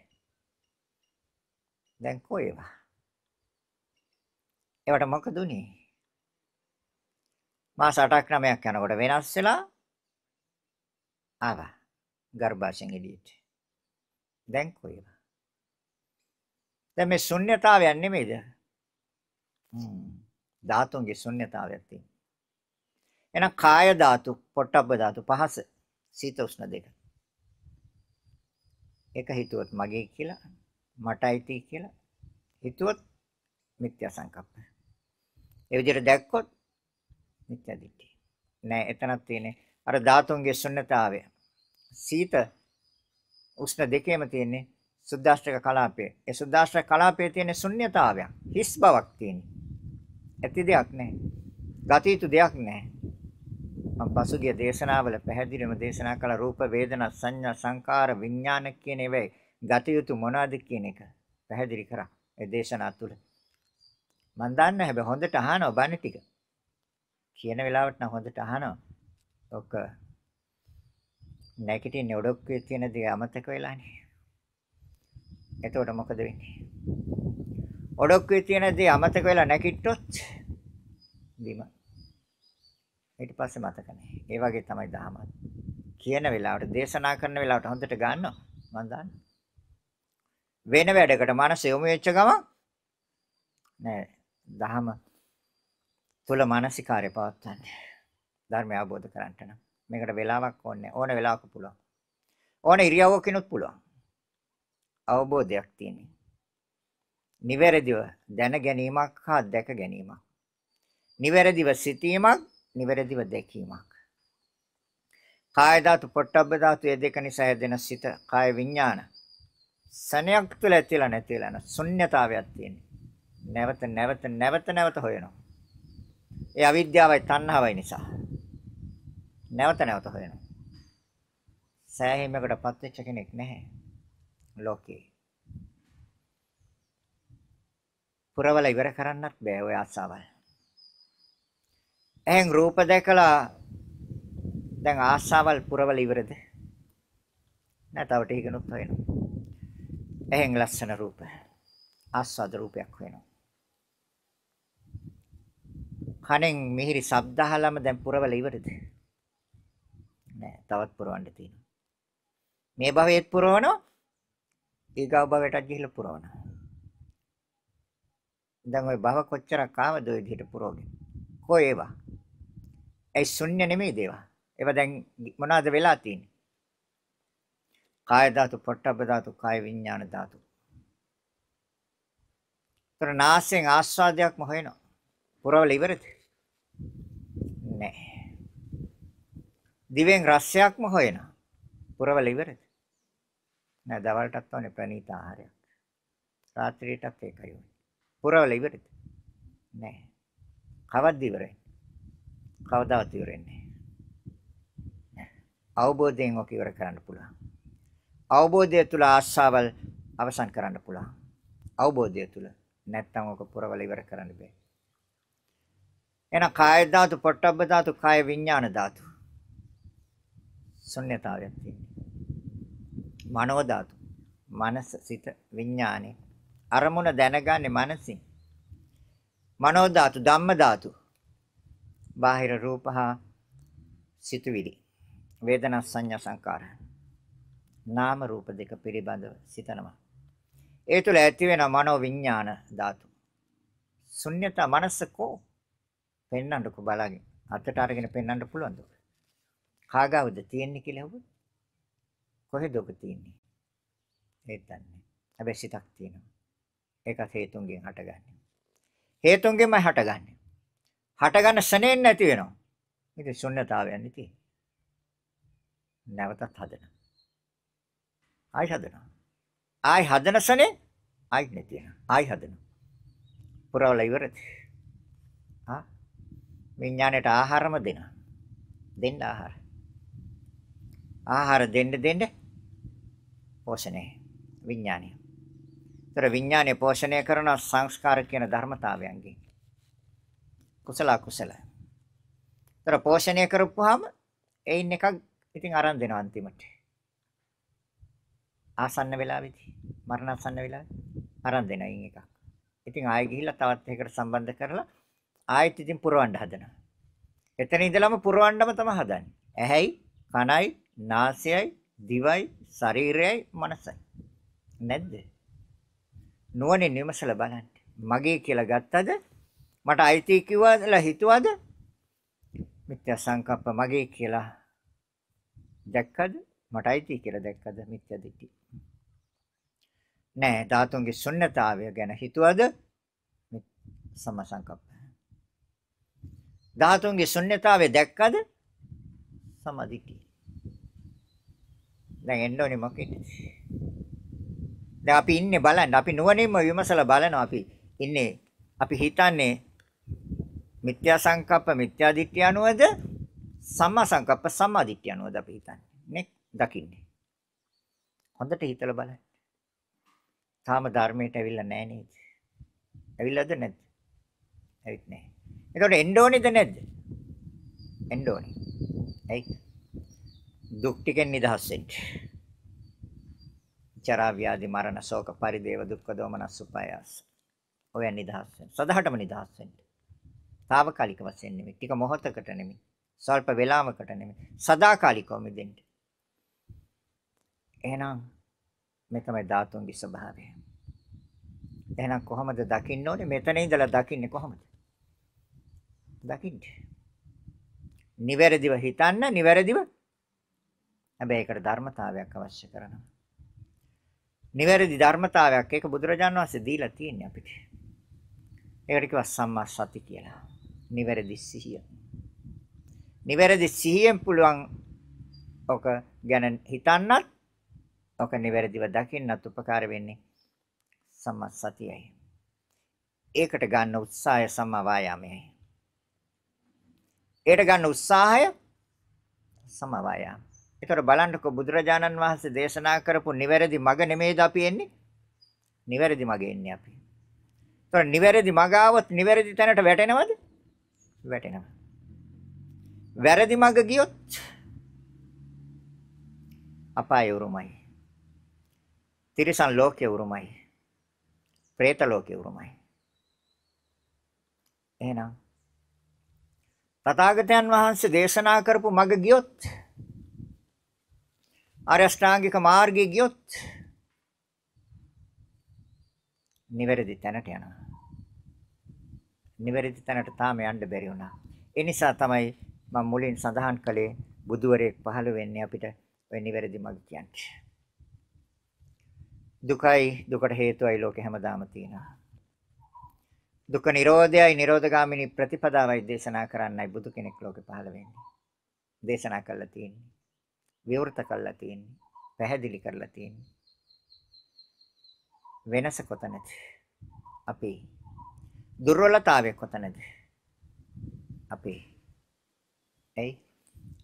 දැන් කොහේවා ඒවට මොකද උනේ? මාස 8ක් 9ක් යනකොට වෙනස් වෙලා ආවා. ගර්භාෂයෙන් එළියට. දැන් කොහෙද? දැන් මේ ශුන්්‍යතාවයක් නෙමෙයිද? හ්ම්. ධාතුන්ගේ ශුන්්‍යතාවයක් තියෙනවා. එහෙනම් කාය ධාතු, පොට්ටබ්බ ධාතු පහස, සීත උෂ්ණ දෙක. එක හිතුවොත් මගේ කියලා, මටයි තී කියලා. හිතුවොත් මිත්‍යා සංකප්පය. ඒ විදිහට දැක්කොත් මිත්‍යා දිට්ඨිය. නෑ එතනක් තියෙන්නේ අර ධාතුන්ගේ ශුන්්‍යතාවය. සීත උෂ්ණ දෙකේම තියෙන්නේ සුද්දාෂ්ටක කලාපය. ඒ සුද්දාෂ්ටක කලාපයේ තියෙන ශුන්්‍යතාවයක්, හිස් බවක් තියෙන්නේ. ඇති දෙයක් නෑ. ගත යුතු දෙයක් නෑ. මම පසුගිය දේශනාවල පැහැදිලිවම දේශනා කළ රූප වේදනා සංඥා සංකාර විඥාන කියන ඒවායි ගත යුතු මොනවාද කියන එක පැහැදිලි කරා ඒ දේශනා තුළ මම දන්නා හැබැයි හොඳට අහනවා බණ ටික. කියන වෙලාවට නම් හොඳට අහනවා. ඔක නැගිටින්නේ ඔඩොක්කේ තියෙන දේ අමතක වෙලානේ. එතකොට මොකද වෙන්නේ? ඔඩොක්කේ තියෙන දේ අමතක වෙලා නැගිට්ටොත් බිම. ඊට පස්සේ මතක නැහැ. ඒ වගේ තමයි දහම. කියන වෙලාවට දේශනා කරන වෙලාවට හොඳට ගන්නවා. මම දන්නවා. වෙන වැඩකට මනස යොමු වෙච්ච ගමන් නෑ දහම තුල මානසිකාරය පවත්වන්න. ධර්මය අවබෝධ කරගන්න නම් මේකට වෙලාවක් ඕනේ. ඕන වෙලාවක පුළුවන්. ඕන ඉරියව්වකිනුත් පුළුවන්. අවබෝධයක් තියෙන්නේ. නිවැරදිව දැන ගැනීමක් හා දැක ගැනීමක්. නිවැරදිව සිතීමක්, නිවැරදිව දැකීමක්. කාය ධාතු, පොට්ටබ්බ ධාතු මේ දෙක නිසා හැදෙන සිත, කාය විඥාන. සනයක් තුළ ඇතිලා නැතිලා යන ශුන්්‍යතාවයක් තියෙනවා. නැවත නැවත නැවත නැවත හොයනවා. ඒ අවිද්‍යාවයි තණ්හාවයි නිසා. නැවත නැවත හොයනවා. සෑහීමකටපත් වෙච්ච කෙනෙක් නැහැ ලෝකේ. පුරවල ඉවර කරන්නත් බෑ ওই ආසාවල්. එහෙන් රූප දැකලා දැන් ආසාවල් පුරවල ඉවරද? නැතවට ටිකනොත් වෙනවා. එහෙන් ලස්සන රූප ආස්වාද රූපයක් වෙනවා. කණෙන් මිහිරි ශබ්ද අහලම දැන් පුරවල ඉවරද? නෑ තවත් පුරවන්න තියෙනවා. මේ භවයේත් පුරවනවා ඊගව භවයටත් ගිහිල්ලා පුරවනවා. දැන් ওই භව කොච්චරක් ආවද ওই විදිහට පුරවගෙන. කොහේ ඒවා? ඒ ශුන්‍ය නෙමෙයි දේවා. ඒවා දැන් මොනවද වෙලා තියෙන්නේ? කාය ධාතු, පොට්ටබ්බ ධාතු, කාය විඥාන ධාතු. ඒතර නාසයෙන් ආස්වාදයක්ම හොයනවා. පුරවල ඉවරද? නැහැ. දිවෙන් රසයක්ම හොයනවා. පුරවල ඉවරද? නෑ දවල්ටත් ඕනේ ප්‍රණීත ආහාරයක්. රාත්‍රියටත් ඒකයි ඕනේ. පුරවල ඉවරද? නෑ. කවද්ද ඉවරයි? කවදාවත් ඉවරෙන්නේ නෑ. අවබෝධයෙන් ඔක ඉවර කරන්න පුළුවන්. අවබෝධය තුල ආශාවල් අවසන් කරන්න පුළුවන්. අවබෝධය තුල නැත්තම් ඔක පුරවල ඉවර කරන්න බෑ. එහෙනම් කාය ධාතු, පොට්ටබ්බ ධාතු, කාය විඥාන ධාතු. ශුන්‍යතාවයක් තියෙනවා. මනෝ ධාතු. මනස, සිත, විඥානෙ. අරමුණ දැනගන්නේ මනසින්. මනෝ ධාතු, ධම්ම ධාතු. බාහිර රූපහ සිතුවිලි. වේදනා සංඥා සංකාර. නාම රූප දෙක පිළිබඳව සිතනවා. ඒ තුළ ඇති වෙන මනෝ විඥාන ධාතු. ශුන්‍යතා මනසකෝ පෙන්නන්නකො බලාගෙන. අතට අරගෙන පෙන්නන්න පුළුවන්ද? කාගාවද තියෙන්නේ කියලා හුවොත් කොහෙද ඔබ තියෙන්නේ? ඒත් දන්නේ. හැබැයි සිතක් තියෙනවා. ඒක හේතුන්ගෙන් හටගන්නේ. හේතුන්ගෙන්මයි හටගන්නේ. හටගන්න සනේන් නැති වෙනවා. මේක ශුන්‍යතාවයන් ඉතින්. නැවතත් හදන. ආයි හදනවා. ආයි හදන සනේ ආයි නැති වෙනවා. ආයි හදනවා. පුරවලා ඉවරද? ආ විඥාණයට ආහාරම දෙනවා. දෙන්න ආහාර. ආහාර දෙන්න දෙන්න පෝෂණය විඥාණය. ඒතර විඥාණය පෝෂණය කරන සංස්කාර කියන ධර්මතාවයන්ගෙන්. කුසල අකුසල. ඒතර පෝෂණය කරපුවාම ඒයින් එකක් ඉතින් අරන් දෙනවා අන්තිමට. ආසන්න වෙලාවේදී මරණාසන්න වෙලාවේ අරන් දෙනවා එකක්. ඉතින් ආයෙ ගිහිල්ලා තවත් එකකට සම්බන්ධ කරලා ආයෙත් ඉතින් පුරවන්න හදනවා. එතන ඉඳලම පුරවන්නම තමයි හදන්නේ. ඇහැයි, කනයි, නාසයයි, දිවයි, ශරීරයයි, මනසයි. නැද්ද? නුවණින් විමසලා බලන්න. මගේ කියලා ගත්තද? මට අයිති කිව්වදලා හිතුවද? මිත්‍යා සංකප්ප මගේ කියලා දැක්කද? මට අයිති කියලා දැක්කද මිත්‍යා දිට්ඨි? නෑ ධාතුන්ගේ ශුන්්‍යතාවය ගැන හිතුවද? සම සංකප්ප. ධාතුන්ගේ ශුන්්‍යතාවය දැක්කද? සමාධිකී. දැන් එන්න ඕනේ මොකෙද? දැන් අපි ඉන්නේ බලන්න අපි නුවණින්ම විමසලා බලනවා අපි ඉන්නේ අපි හිතන්නේ මිත්‍යා සංකප්ප මිත්‍යා දිට්ඨිය අනුවද සම්මා සංකප්ප සම්මා දිට්ඨිය අනුවද අපි හිතන්නේ නේ දකින්නේ හොඳට හිතලා බලන්න තාම ධර්මයට ඇවිල්ලා නැහැ නේද ඇවිල්ලාද නැද්ද ඇවිත් නැහැ එතකොට එන්න ඕනේද නැද්ද? එන්න ඕනේ. ඇයි? දුක් ටිකෙන් නිදහස් වෙන්න. චරා ව්‍යාධි මරණ ශෝක පරිදේව දුක්ඛ දෝමනස් උපායස්. ඔය නිදහස් වෙන්න. සදාටම නිදහස් වෙන්න. తాවකාලික වශයෙන් නෙමෙයි. ටික මොහොතකට නෙමෙයි. සල්ප වේලාවකට නෙමෙයි. සදාකාලිකව මිදෙන්න. එහෙනම් මේ තමයි ධාතුන්ගේ ස්වභාවය. එහෙනම් කොහොමද දකින්න ඕනේ? මෙතන ඉඳලා දකින්නේ කොහොමද? දකින්න. නිවැරදිව හිතන්න නිවැරදිව හැබැයි ඒකට ධර්මතාවයක් අවශ්‍ය කරනවා. නිවැරදි ධර්මතාවයක් ඒක බුදුරජාණන් වහන්සේ දීලා තියෙන්නේ අපිට. ඒකට කියවා සම්මා සති කියලා. නිවැරදි සිහිය. නිවැරදි සිහියෙන් පුළුවන් ඔක ගැන හිතන්නත් ඔක නිවැරදිව දකින්නත් උපකාර වෙන්නේ සම්මා සතියයි. ඒකට ගන්න උත්සාහය සම්මා වායාමයයි. ඒට ගන්න උත්සාහය සමවය. ඒතර බලන්නකො බුදුරජාණන් වහන්සේ දේශනා කරපු නිවැරදි මඟ නෙමෙයිද අපි එන්නේ? නිවැරදි මඟ එන්නේ අපි. ඒතර නිවැරදි මඟ આવොත් නිවැරදි තැනට වැටෙනවද? වැටෙනවා. වැරදි මඟ ගියොත් අපාය උරුමයි. තිරිසන් ලෝකේ උරුමයි. പ്രേත ලෝකේ උරුමයි. එහෙනම් තථාගතයන් වහන්සේ දේශනා කරපු මඟ ගියොත් අරෂ්ඨාංගික මාර්ගය ගියොත් නිවැරදි තැනට යනවා. නිවැරදි තැනට තාම යන්න බැරි වුණා. ඒ නිසා තමයි මම මුලින් සඳහන් කළේ බුදුවරයෙක් පහළ වෙන්නේ අපිට ඔය නිවැරදි මඟ කියන්නේ. දුකයි දුකට හේතුවයි ලෝකේ හැමදාම තියෙනවා. දුක්ඛ නිරෝධයයි නිරෝධගාමිනී ප්‍රතිපදාවයි දේශනා කරන්නයි බුදු කෙනෙක් ලෝකේ පහළ වෙන්නේ. දේශනා කළා තියෙන්නේ. විවෘත කළා තියෙන්නේ. පැහැදිලි කරලා තියෙන්නේ. වෙනස කොතනද? අපේ දුර්වලතාවය කොතනද? අපේ ඒ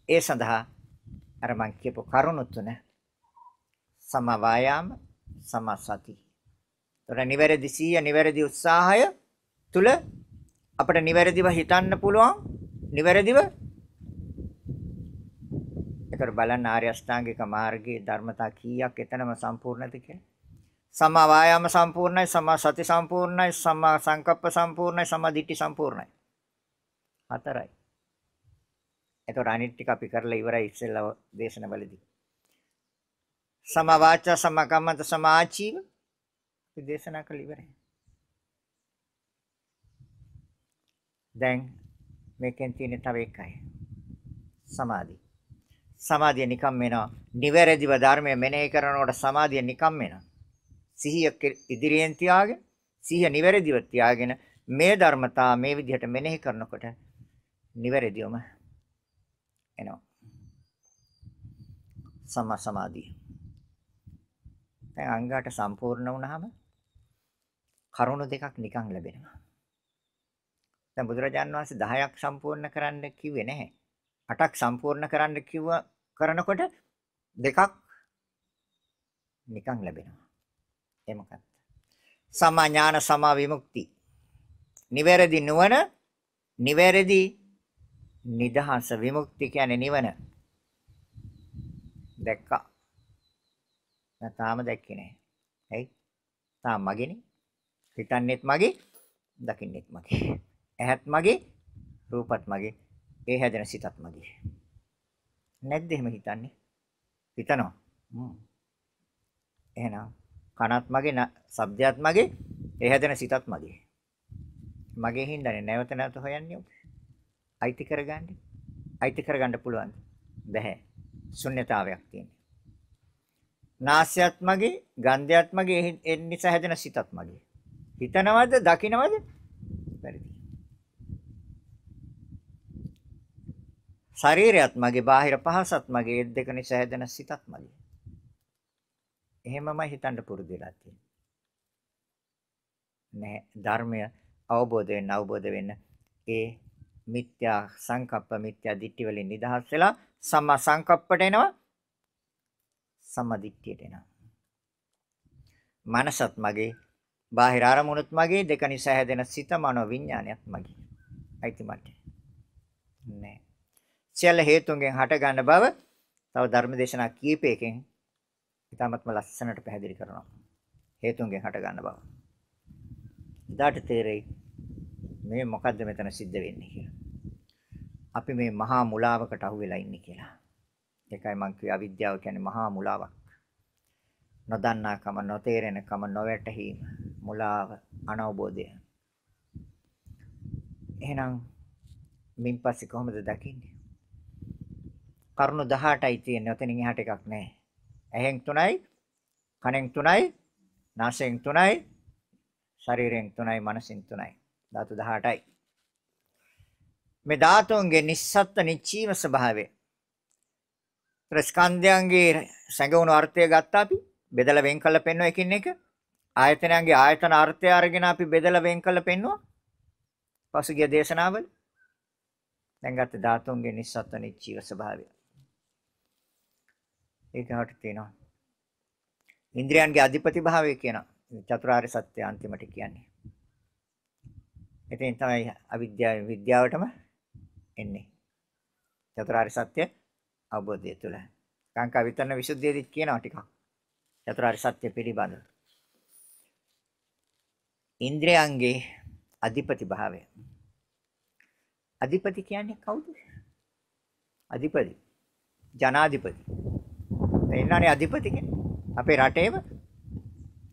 ඒ සඳහා අර මං කියපු කරුණු තුන සම වායාම සම සති. ඒතර නිවැරදි සීය නිවැරදි උත්සාහය තුල අපිට නිවැරදිව හිතන්න පුළුවන් නිවැරදිව ඒතර බලන්න ආර්ය අෂ්ටාංගික මාර්ගයේ ධර්මතා කීයක් එතනම සම්පූර්ණද කියලා සමා වායාම සම්පූර්ණයි සමා සති සම්පූර්ණයි සමා සංකප්ප සම්පූර්ණයි සමා දිට්ඨි සම්පූර්ණයි හතරයි ඒතකොට අනිත් ටික අපි කරලා ඉවරයි ඉස්සෙල්ලා දේශනවලදී සමා වාචා සමා කම්මන්ත සමා ආචීව අපි දේශනා කළ ඉවරයි දැන් මේකෙන් තියෙන තව එකයි. සමාධි. සමාධිය නිකම් වෙනවා. නිවැරදිව ධර්මය මෙනෙහි කරනකොට සමාධිය නිකම් වෙනවා. සිහිය ඉදිරියෙන් තියාගෙන සිහිය නිවැරදිව තියාගෙන මේ ධර්මතා මේ විදිහට මෙනෙහි කරනකොට නිවැරදිවම එනවා. සම්මා සමාධිය. දැන් අංගාට සම්පූර්ණ වුණාම කරුණු දෙකක් නිකන් ලැබෙනවා. දැන් බුදුරජාන් වහන්සේ 10ක් සම්පූර්ණ කරන්න කිව්වේ නැහැ. 8ක් සම්පූර්ණ කරන්න කිව්ව කරනකොට දෙකක් නිකන් ලැබෙනවා. ඒ මොකක්ද? සමා ඥාන සමා විමුක්ති. නිවැරදි නුවණ, නිවැරදි නිදහස විමුක්ති කියන්නේ නිවන. දැක්කා. මම තාම දැක්කේ නැහැ. ඇයි? තාම මගේනේ. හිතන්නේත් මගේ, දකින්නෙත් මගේ. ඇහත් මගේ රූපත් මගේ ඒ හැදෙන සිතත් මගේ නැද්ද එහෙම හිතන්නේ හිතනවා එහෙනම් කනත් මගේ ශබ්දයක් මගේ ඒ හැදෙන සිතත් මගේ මගේ හින්දානේ නැවත නැවත හොයන්නේ අයිති කරගන්නේ අයිති කරගන්න පුළුවන් බැහැ ශුන්්‍යතාවයක් තියෙනවා නාසයත් මගේ ගන්ධයත් මගේ ඒ නිසා හැදෙන සිතත් මගේ හිතනවද දකිනවද ශරීරයත් මගේ බාහිර පහසත් මගේ ඒ දෙක නිසා හැදෙන සිතත් මගේ. එහෙමමයි හිතන්න පුරුදු වෙලා තියෙන්නේ. නෑ ධර්මය අවබෝධ වෙන්න අවබෝධ වෙන්න ඒ මිත්‍යා සංකප්ප මිත්‍යා දිට්ඨි වලින් නිදහස් වෙලා සම්මා සංකප්පට එනවා සම්මා දිට්ඨියට එනවා මනසත් මගේ බාහිර ආරමුණුත් මගේ දෙක නිසා හැදෙන සිත මනෝ විඥානයත් මගේ අයිති මට නෑ සියල්ල හේතුන්ගෙන් හටගන්න බව තව ධර්මදේශනා කීපයකින් ඉතාමත්ම ලස්සනට පැහැදිලි කරනවා. හේතුන්ගෙන් හටගන්න බව. ඉදාට තේරෙයි මේ මොකද්ද මෙතන සිද්ධ වෙන්නේ කියලා. අපි මේ මහා මුලාවකට අහු වෙලා ඉන්නේ කියලා. ඒකයි මම කිව්වේ අවිද්‍යාව කියන්නේ මහා මුලාවක්. නොදන්නාකම, නොතේරෙනකම, නොවැටහීම, මුලාව, අනවබෝධය. එහෙනම් මින් පස්සේ කොහොමද දකින්නේ? කරුණු 18යි තියෙන්නේ. ඔතනින් එහාට එකක් නැහැ. ඇහෙන් 3යි, කනෙන් 3යි, නාසයෙන් 3යි, ශරීරයෙන් 3යි, මනසින් 3යි. ධාතු 18යි. මේ ධාතුන්ගේ නිස්සත්ත්ව නිචීව ස්වභාවය. ස්කන්ධයන්ගේ සැඟවුණු අර්ථය ගත්තා අපි බෙදලා වෙන් කරලා පෙන්වන එකින් එක ආයතනයන්ගේ ආයතන අර්ථය අරගෙන අපි බෙදලා වෙන් කරලා පෙන්වුවා පසුගිය දේශනාවල දැන් ගත්ත ධාතුන්ගේ නිස්සත්ව නිච්චීව ස්වභාවය ඒකට තියෙනවා ඉන්ද්‍රියන්ගේ අධිපති භාවය කියන චතුරාර්ය සත්‍ය අන්තිමට කියන්නේ. එතෙන් තමයි අවිද්‍යාව විද්‍යාවටම එන්නේ. චතුරාර්ය සත්‍ය අවබෝධය තුළ. කාංකා විතරන විසුද්ධියදි කියනවා ටිකක්. චතුරාර්ය සත්‍ය පිළිබඳව. ඉන්ද්‍රයන්ගේ අධිපති භාවය. අධිපති කියන්නේ කවුද? අධිපති. ජනාධිපති. මේ ඉන්නනේ අධිපති කෙනෙක්. අපේ රටේම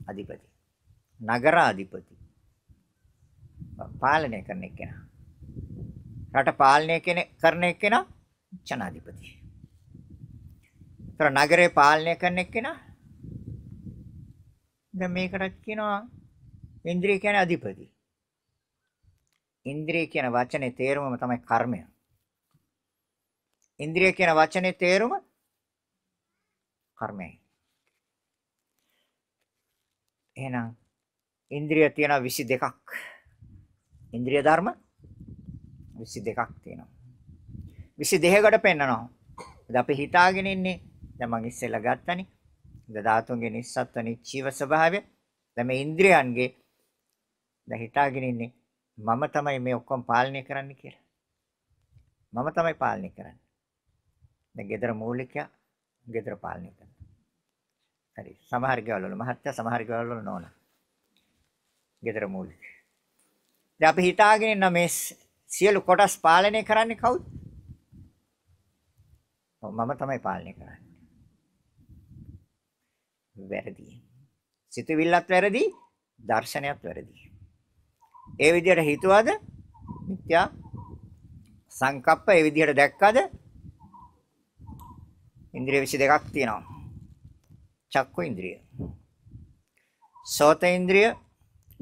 අධිපති. නගර අධිපති. පාලනය කරන එක්කෙනා. රට පාලනය කරන එක්කෙනා ජනාධිපති. ඒතර නගරේ පාලනය කරන එක්කෙනා දැන් මේකටත් කියනවා ඉන්ද්‍රිය කියන්නේ අධිපති. ඉන්ද්‍රිය කියන වචනේ තේරුමම තමයි කර්මය. ඉන්ද්‍රිය කියන වචනේ තේරුම කර්මයයි. එහෙනම් ඉන්ද්‍රිය තියෙනවා 22ක්. ඉන්ද්‍රිය ධර්ම 22ක් තියෙනවා. 22කට පෙන්නනවා. ඉතින් අපි හිතාගෙන ඉන්නේ දැන් මම ඉස්සෙල්ලා ගත්තනේ. ඉතින් ධාතුන්ගේ නිස්සත්ව නිච්චීව ස්වභාවය. දැන් මේ ඉන්ද්‍රියන්ගේ දැන් හිතාගෙන ඉන්නේ මම තමයි මේ ඔක්කොම පාලනය කරන්න කියලා. මම තමයි පාලනය කරන්නේ. දැන් gedara මූලිකයා ගෙදර පාලනය කරනවා. හරි. සමහර ගෙවල් වල මහත්තයා සමහර ගෙවල් වල නෝනා. ගෙදර මූලික. දැන් අපි හිතාගෙන ඉන්න මේ සියලු කොටස් පාලනය කරන්නේ කවුද? මම තමයි පාලනය කරන්නේ. වැරදි. සිතවිල්ලත් වැරදි, දර්ශනයත් වැරදි. ඒ විදිහට හිතුවද? මිත්‍යා සංකප්ප ඒ විදිහට දැක්කද? ඉන්ද්‍රිය 22ක් තියෙනවා. චක්ක ඉන්ද්‍රිය. සෝත ඉන්ද්‍රිය,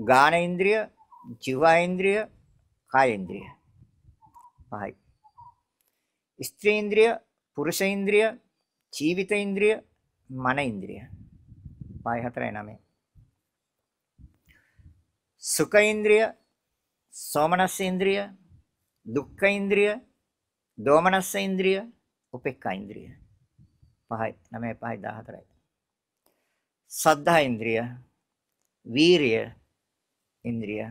ගාන ඉන්ද්‍රිය, ජීව ඉන්ද්‍රිය, කාය ඉන්ද්‍රිය. පහයි. ස්ත්‍රී ඉන්ද්‍රිය, පුරුෂ ඉන්ද්‍රිය, ජීවිත ඉන්ද්‍රිය, මන ඉන්ද්‍රිය. පහයි හතරයි නමේ. සුඛ ඉන්ද්‍රිය, සෝමනස් ඉන්ද්‍රිය, දුක්ඛ ඉන්ද්‍රිය, දෝමනස් ඉන්ද්‍රිය, උපේක්ඛා ඉන්ද්‍රිය. 5යි 9 5යි 14යි සද්ධා ඉන්ද්‍රිය වීරිය ඉන්ද්‍රිය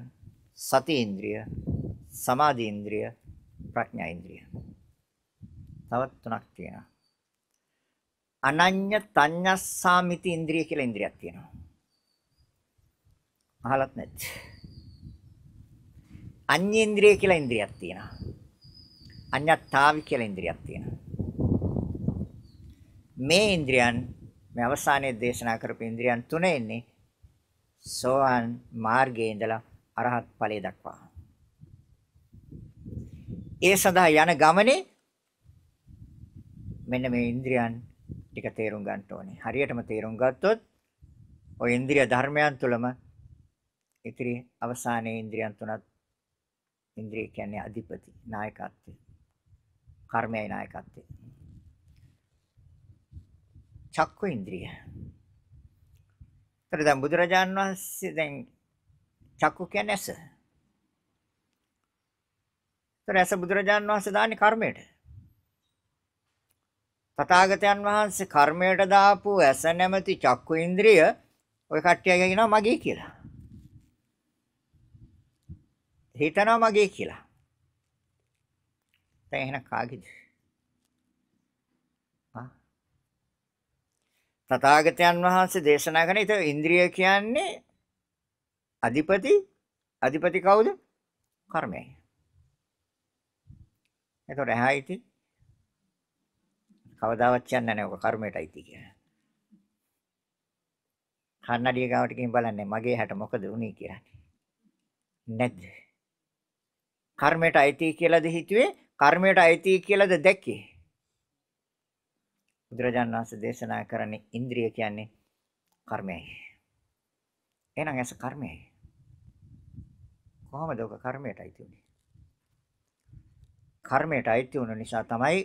සති ඉන්ද්‍රිය සමාධි ඉන්ද්‍රිය ප්‍රඥා ඉන්ද්‍රිය තවත් තුනක් තියෙනවා අනඤ්‍ය තඤ්ඤස්සාමිති ඉන්ද්‍රිය කියලා ඉන්ද්‍රියක් තියෙනවා අහලත් නැති අඤ්ඤේන්ද්‍රිය කියලා ඉන්ද්‍රියක් තියෙනවා අඤ්ඤත්තාවි කියලා ඉන්ද්‍රියක් තියෙනවා මේ ඉන්ද්‍රියන් මේ අවසානයේ දේශනා කරපු ඉන්ද්‍රියන් තුන එන්නේ සෝවාන් මාර්ගයේ ඉඳලා අරහත් ඵලය දක්වා. ඒ සඳහා යන ගමනේ මෙන්න මේ ඉන්ද්‍රියන් ටික තේරුම් ගන්න ඕනේ. හරියටම තේරුම් ගත්තොත් ඔය ඉන්ද්‍රිය ධර්මයන් තුළම ඉතිරි අවසානයේ ඉන්ද්‍රියන් තුනත් ඉන්ද්‍රිය කියන්නේ අධිපති නායකත්වය. කර්මයයි නායකත්වය. චක්ක ඉන්ද්‍රිය. ඒතර දැන් බුදුරජාන් වහන්සේ දැන් චක්ක කියන්නේ ඇස. ඒතර ඇස බුදුරජාන් වහන්සේ දාන්නේ කර්මයට. තථාගතයන් වහන්සේ කර්මයට දාපු ඇස නැමැති චක්ක ඉන්ද්‍රිය ඔය කට්ටිය කියනවා මගේ කියලා. හිතනවා මගේ කියලා. දැන් එහෙනම් කාගේද? තථාගතයන් වහන්සේ දේශනා කරන ඉතින් ඉන්ද්‍රිය කියන්නේ අධිපති අධිපති කවුද? කර්මයයි. එතකොට ඇහැ ඉති කවදාවත් කියන්නේ නැහැ ඔක කර්මයටයි ඉති කියන්නේ. කන්නඩිය ගාවට ගිහින් බලන්නේ මගේ හැට මොකද වුනේ කියලා. නැද්ද? කර්මයට අයිති කියලාද හිතුවේ? කර්මයට අයිති කියලාද දැක්කේ? බුදුරජාන් වහන්සේ දේශනා කරන්නේ ඉන්ද්‍රිය කියන්නේ කර්මයයි. එහෙනම් ඇස කර්මයයි. කොහොමද ඔක කර්මයට අයිති උනේ? කර්මයට අයිති වුණ නිසා තමයි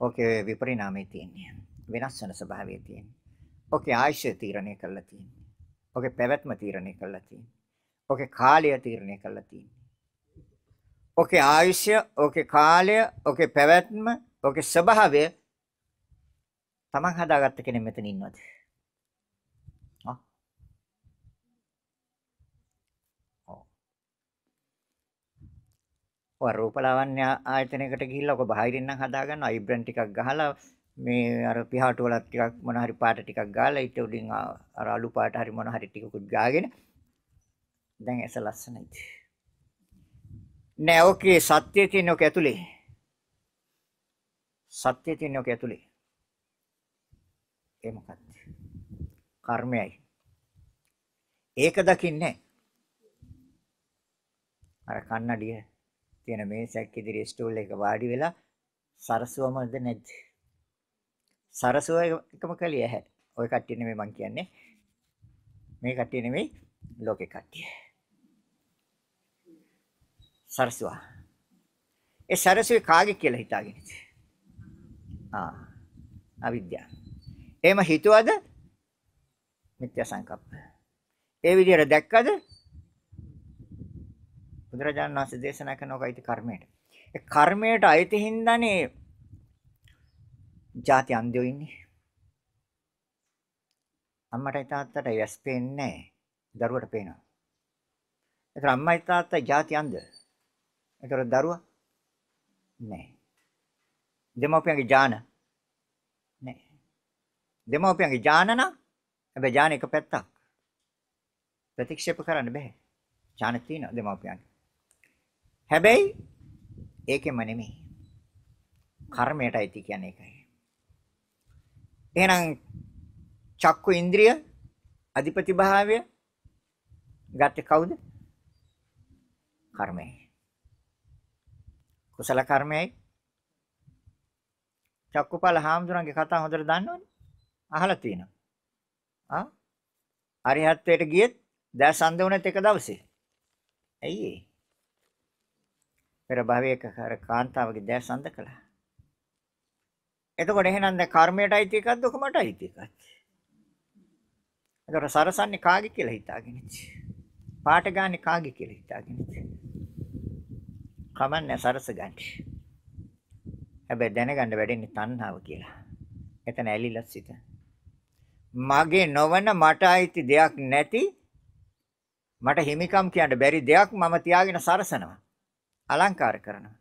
ඔකේ විපරිණාමය තියෙන්නේ. වෙනස් වෙන ස්වභාවය තියෙන්නේ. ඔකේ ආයශය තීරණය කරලා තියෙන්නේ. ඔකේ පැවැත්ම තීරණය කරලා තියෙන්නේ. ඔකේ කාලය තීරණය කරලා තියෙන්නේ. ඔකේ ආයශය, ඔකේ කාලය, ඔකේ පැවැත්ම, ඔකේ ස්වභාවය තමන් හදාගත්ත කෙනෙක් මෙතන ඉන්නවද? ඔය රූපලාවන්‍ය ආයතනයකට ගිහිල්ලා ඔක බාහිරින් නම් හදාගන්නවා අයිබ්‍රන් ටිකක් ගහලා මේ අර පිහාටු වලත් ටිකක් මොන හරි පාට ටිකක් ගාලා ඊට උඩින් අර අලු පාට හරි මොන හරි ටිකකුත් ගාගෙන දැන් ඇස ලස්සනයි නෑ ඔකේ සත්‍ය තියෙන ඔක ඇතුලේ සත්‍ය තියෙන ඔක ඇතුලේ ඒ මොකක්ද? කර්මයයි. ඒක දකින්නේ අර කන්නඩිය තියෙන මේසයක් ඉදිරියේ ස්ටූල් එක වාඩි වෙලා සරසුවමද නැද්ද? සරසුව එකම කලිය ඇහැ. ওই කට්ටිය නෙමෙයි මං කියන්නේ. මේ කට්ටිය නෙමෙයි ලෝකේ කට්ටිය. සරසුවා. ඒ සරසුවේ කාගේ කියලා හිතාගෙන ආ අවිද්‍යාව. එහෙම හිතුවද? මිත්‍යා සංකප්ප. ඒ විදිහට දැක්කද? බුදුරජාණන් වහන්සේ දේශනා කරනවා කයිති කර්මයට. ඒ කර්මයට අයිති හින්දානේ ಜಾති අන්ධයෝ ඉන්නේ. අම්මටයි තාත්තටයි ඇස් පේන්නේ නැහැ. දරුවට පේනවා. ඒතර අම්මයි තාත්තයි ಜಾති අන්ධ. ඒතර දරුවා නැහැ. දෙමව්පියන්ගේ ඥාන දෙමව්පියන්ගේ ඥාන නම් හැබැයි ඥාන එක පැත්තක්. ප්‍රතික්ෂේප කරන්න බෑ. ඥාන තියෙනවා දෙමව්පියන්ගේ. හැබැයි ඒකෙම නෙමෙයි. කර්මයටයි ති කියන්නේ ඒකයි. එහෙනම් චක්කු ඉන්ද්‍රිය අධිපති භාවය ගත්තේ කවුද? කර්මය. කුසල කර්මයයි. චක්කුපල හාමුදුරන්ගේ කතා හොඳට දන්නවනේ. අහලා තියෙනවා. ආ? අරිහත්ත්වයට ගියෙත් දැස් අඳ වුණත් එක දවසේ. ඇයි ඒ? පෙර භවයක කර කාන්තාවගේ දැස් අඳ කළා. එතකොට එහෙනම් දැන් කර්මයට අයිති එකක්ද ඔකමට අයිති එකක්ද? එතකොට සරසන්නේ කාගේ කියලා හිතාගෙන ඉච්චි. පාට ගාන්නේ කාගේ කියලා හිතාගෙන ඉච්චි. කමන්නේ සරස ගන්නේ. හැබැයි දැනගන්න වැඩෙන්නේ තණ්හාව කියලා. එතන ඇලිලා සිට. මගේ නොවන මට අයිති දෙයක් නැති මට හිමිකම් කියන්න බැරි දෙයක් මම තියාගෙන සරසනවා අලංකාර කරනවා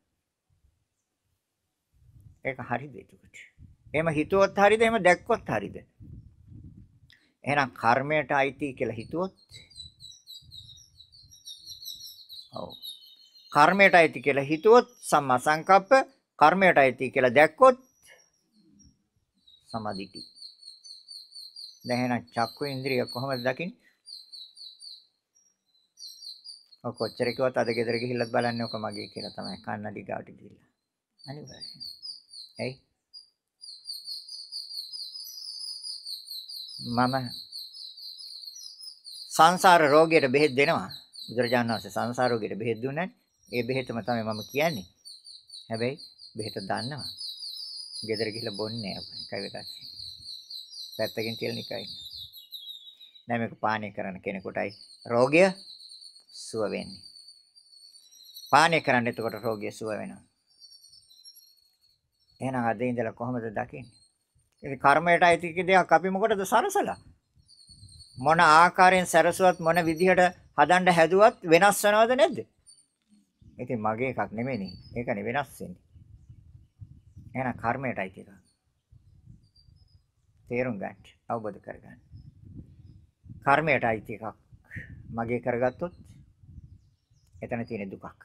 ඒක හරිද එතකොට එහෙම හිතුවොත් හරිද එහෙම දැක්කොත් හරිද එහෙනම් කර්මයට අයිති කියලා හිතුවොත් ඔව් කර්මයට අයිති කියලා හිතුවොත් සම්මා සංකප්ප කර්මයට අයිති කියලා දැක්කොත් සමාධිටි දැන් එහෙනම් චක්කු ඉන්ද්‍රිය කොහොමද දකින්නේ? ඔය කොච්චර කිව්වත් අද ගෙදර ගිහිල්ලත් බලන්නේ ඔක මගේ කියලා තමයි කන්නඩි ගාවට ගිහිල්ලා. අනිවාර්යයෙන්. ඇයි? මම සංසාර රෝගයට බෙහෙත් දෙනවා. බුදුරජාණන් වහන්සේ සංසාර රෝගයට බෙහෙත් දුන්නා. ඒ බෙහෙතම තමයි මම කියන්නේ. හැබැයි බෙහෙත දන්නවා. ගෙදර ගිහලා බොන්නේ අපේ කවිතාචි. පැත්තකින් තියලා නිකන් ඉන්න. දැන් මේක පානය කරන කෙනෙකුටයි රෝගය සුව වෙන්නේ. පානය කරන්න එතකොට රෝගය සුව වෙනවා. එහෙනම් අද ඉඳලා කොහොමද දකින්නේ? ඒ කර්මයට අයිති දෙයක් අපි මොකටද සරසලා? මොන ආකාරයෙන් සරසුවත් මොන විදිහට හදන්න හැදුවත් වෙනස් වෙනවද නැද්ද? ඉතින් මගේ එකක් නෙමෙයිනේ. ඒකනේ වෙනස් වෙන්නේ. එහෙනම් කර්මයට අයිති එකක්. තේරුම් ගන්න, අවබෝධ කර ගන්න. කර්මයට අයිති එකක් මගේ කරගත්තොත් එතන තියෙන දුකක්.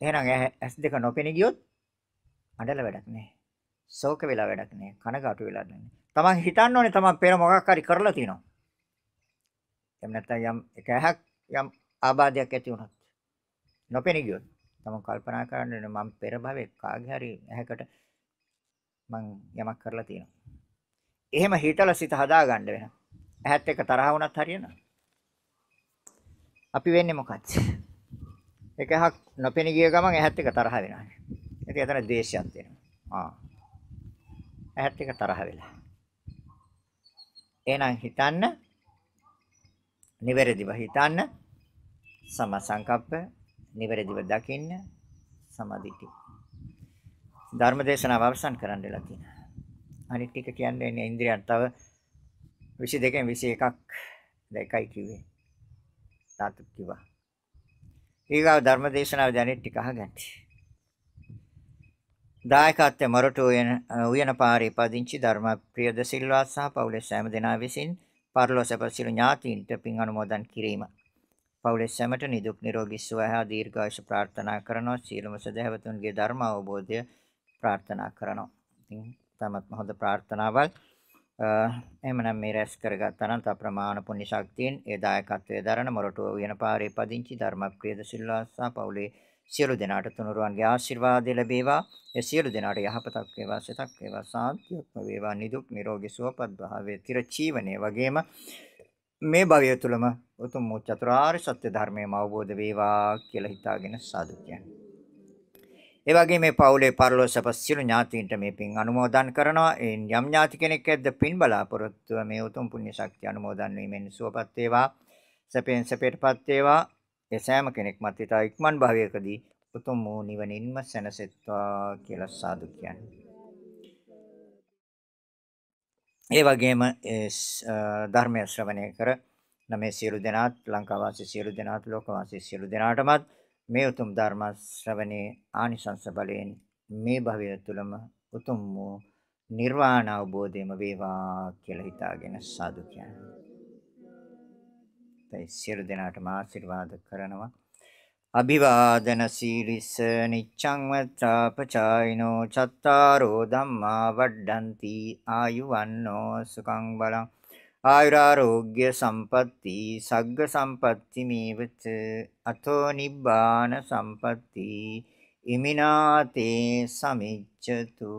එහෙනම් ඇස් දෙක නොපෙනී ගියොත් අඬලා වැඩක් නැහැ. ශෝක වෙලා වැඩක් නැහැ. කනගාටු වෙලා නැහැ. තමන් හිතන්න ඕනේ තමන් පෙර මොකක් හරි කරලා තියෙනවා. එම් නැත්නම් යම් එක ඇහක් යම් ආබාධයක් ඇති වුණොත් නොපෙනී ගියොත් තමන් කල්පනා කරන්න ඕනේ මම පෙර භවයේ කාගේ හරි ඇහැකට මම යමක් කරලා තියෙනවා. එහෙම හිතලා සිත හදාගන්න වෙනවා. ඇහත් එක තරහ වුණත් හරියනවා. අපි වෙන්නේ මොකක්ද? එකහක් නොපෙනී ගිය ගමන් ඇහත් එක තරහ වෙනවා. ඒක එතන ද්වේෂයක් වෙනවා. ආ. ඇහත් එක තරහ වෙලා. එහෙනම් හිතන්න නිවැරදිව හිතන්න සම සංකප්ප නිවැරදිව දකින්න සමාධිටි ධර්ම දේශනාව අවසන් කරන්න වෙලා තියෙනවා අනිත් එක කියන්නේ නේ ඉන්ද්‍රියන් තව 22න් 21ක් දැකයි කිව්වේ තාත්තු කිව්වා ඊගාව ධර්ම දේශනාව දැනෙත් ටික අහගන්න දායකත්වය මරටු වෙන උයන පාරේ පදිංචි ධර්ම ප්‍රියද සිල්වත් සහ පවුලේ සෑම දෙනා විසින් පරලෝසපසිල ඥාතීන්ට පින් අනුමෝදන් කිරීම පවුලේ සැමට නිදුක් නිරෝගී සුවය හා දීර්ඝායුෂ ප්‍රාර්ථනා කරනවා සීලම සදහැවතුන්ගේ ධර්ම අවබෝධය ප්‍රාර්ථනා කරනවා. ඉතින් තමත් හොඳ ප්‍රාර්ථනාවල් එමනම් මේ රැස් කරගත් අනන්ත අප්‍රමාණ පුණ්‍ය ශක්තියෙන් ඒ දායකත්වයේ දරණ මොරටුව වෙන පාරේ පදිංචි ධර්මක්‍රියද සිල්වාසා පවුලේ සියලු දෙනාට තුනුරුවන්ගේ ආශිර්වාද ලැබේවා ඒ සියලු දෙනාට යහපතක් වේවා සිතක් වේවා සාන්තියක් වේවා නිදුක් නිරෝගී සුවපත් භාවයේ තිර ජීවනයේ වගේම මේ භවය තුළම උතුම් චතුරාර්ය සත්‍ය ධර්මයම අවබෝධ වේවා කියලා හිතාගෙන සාදු කියන්නේ ඒ වගේම මේ පවුලේ පරලෝසප සිළු ඥාතීන්ට මේ පින් අනුමෝදන් කරනවා. ඒ යම් ඥාති කෙනෙක් ඇද්ද පින් බලාපොරොත්තුව මේ උතුම් පුණ්‍ය ශක්තිය අනුමෝදන් වීමෙන් සුවපත් වේවා. සැපෙන් සැපයටපත් වේවා. ඒ සෑම කෙනෙක්ම තිතා ඉක්මන් භවයකදී උතුම් වූ නිවනින්ම සැනසෙත්වා කියලා සාදු කියන්නේ. ඒ වගේම ධර්මය ශ්‍රවණය කර නමේ සියලු දෙනාත් ලංකාවාසී සියලු දෙනාත් ලෝකවාසී සියලු දෙනාටමත් මේ උතුම් ධර්ම ශ්‍රවණේ ආනිසංස බලයෙන් මේ භවය තුලම උතුම් වූ නිර්වාණ අවබෝධයම වේවා කියලා හිතාගෙන සාදු කියනවා. ඒ සියලු දෙනාටම ආශිර්වාද කරනවා. අභිවාදන සීලිස නිච්ඡං වත්‍රාපචායිනෝ චත්තාරෝ ධම්මා වඩ්ඩಂತಿ ආයුවන්නෝ සුඛං බලං ආයුරාරෝග්‍ය සම්පatti සග්ග සම්පatti මේවච අතෝ නිබ්බාන සම්පatti ඉමිනාතේ සමිච්ඡතු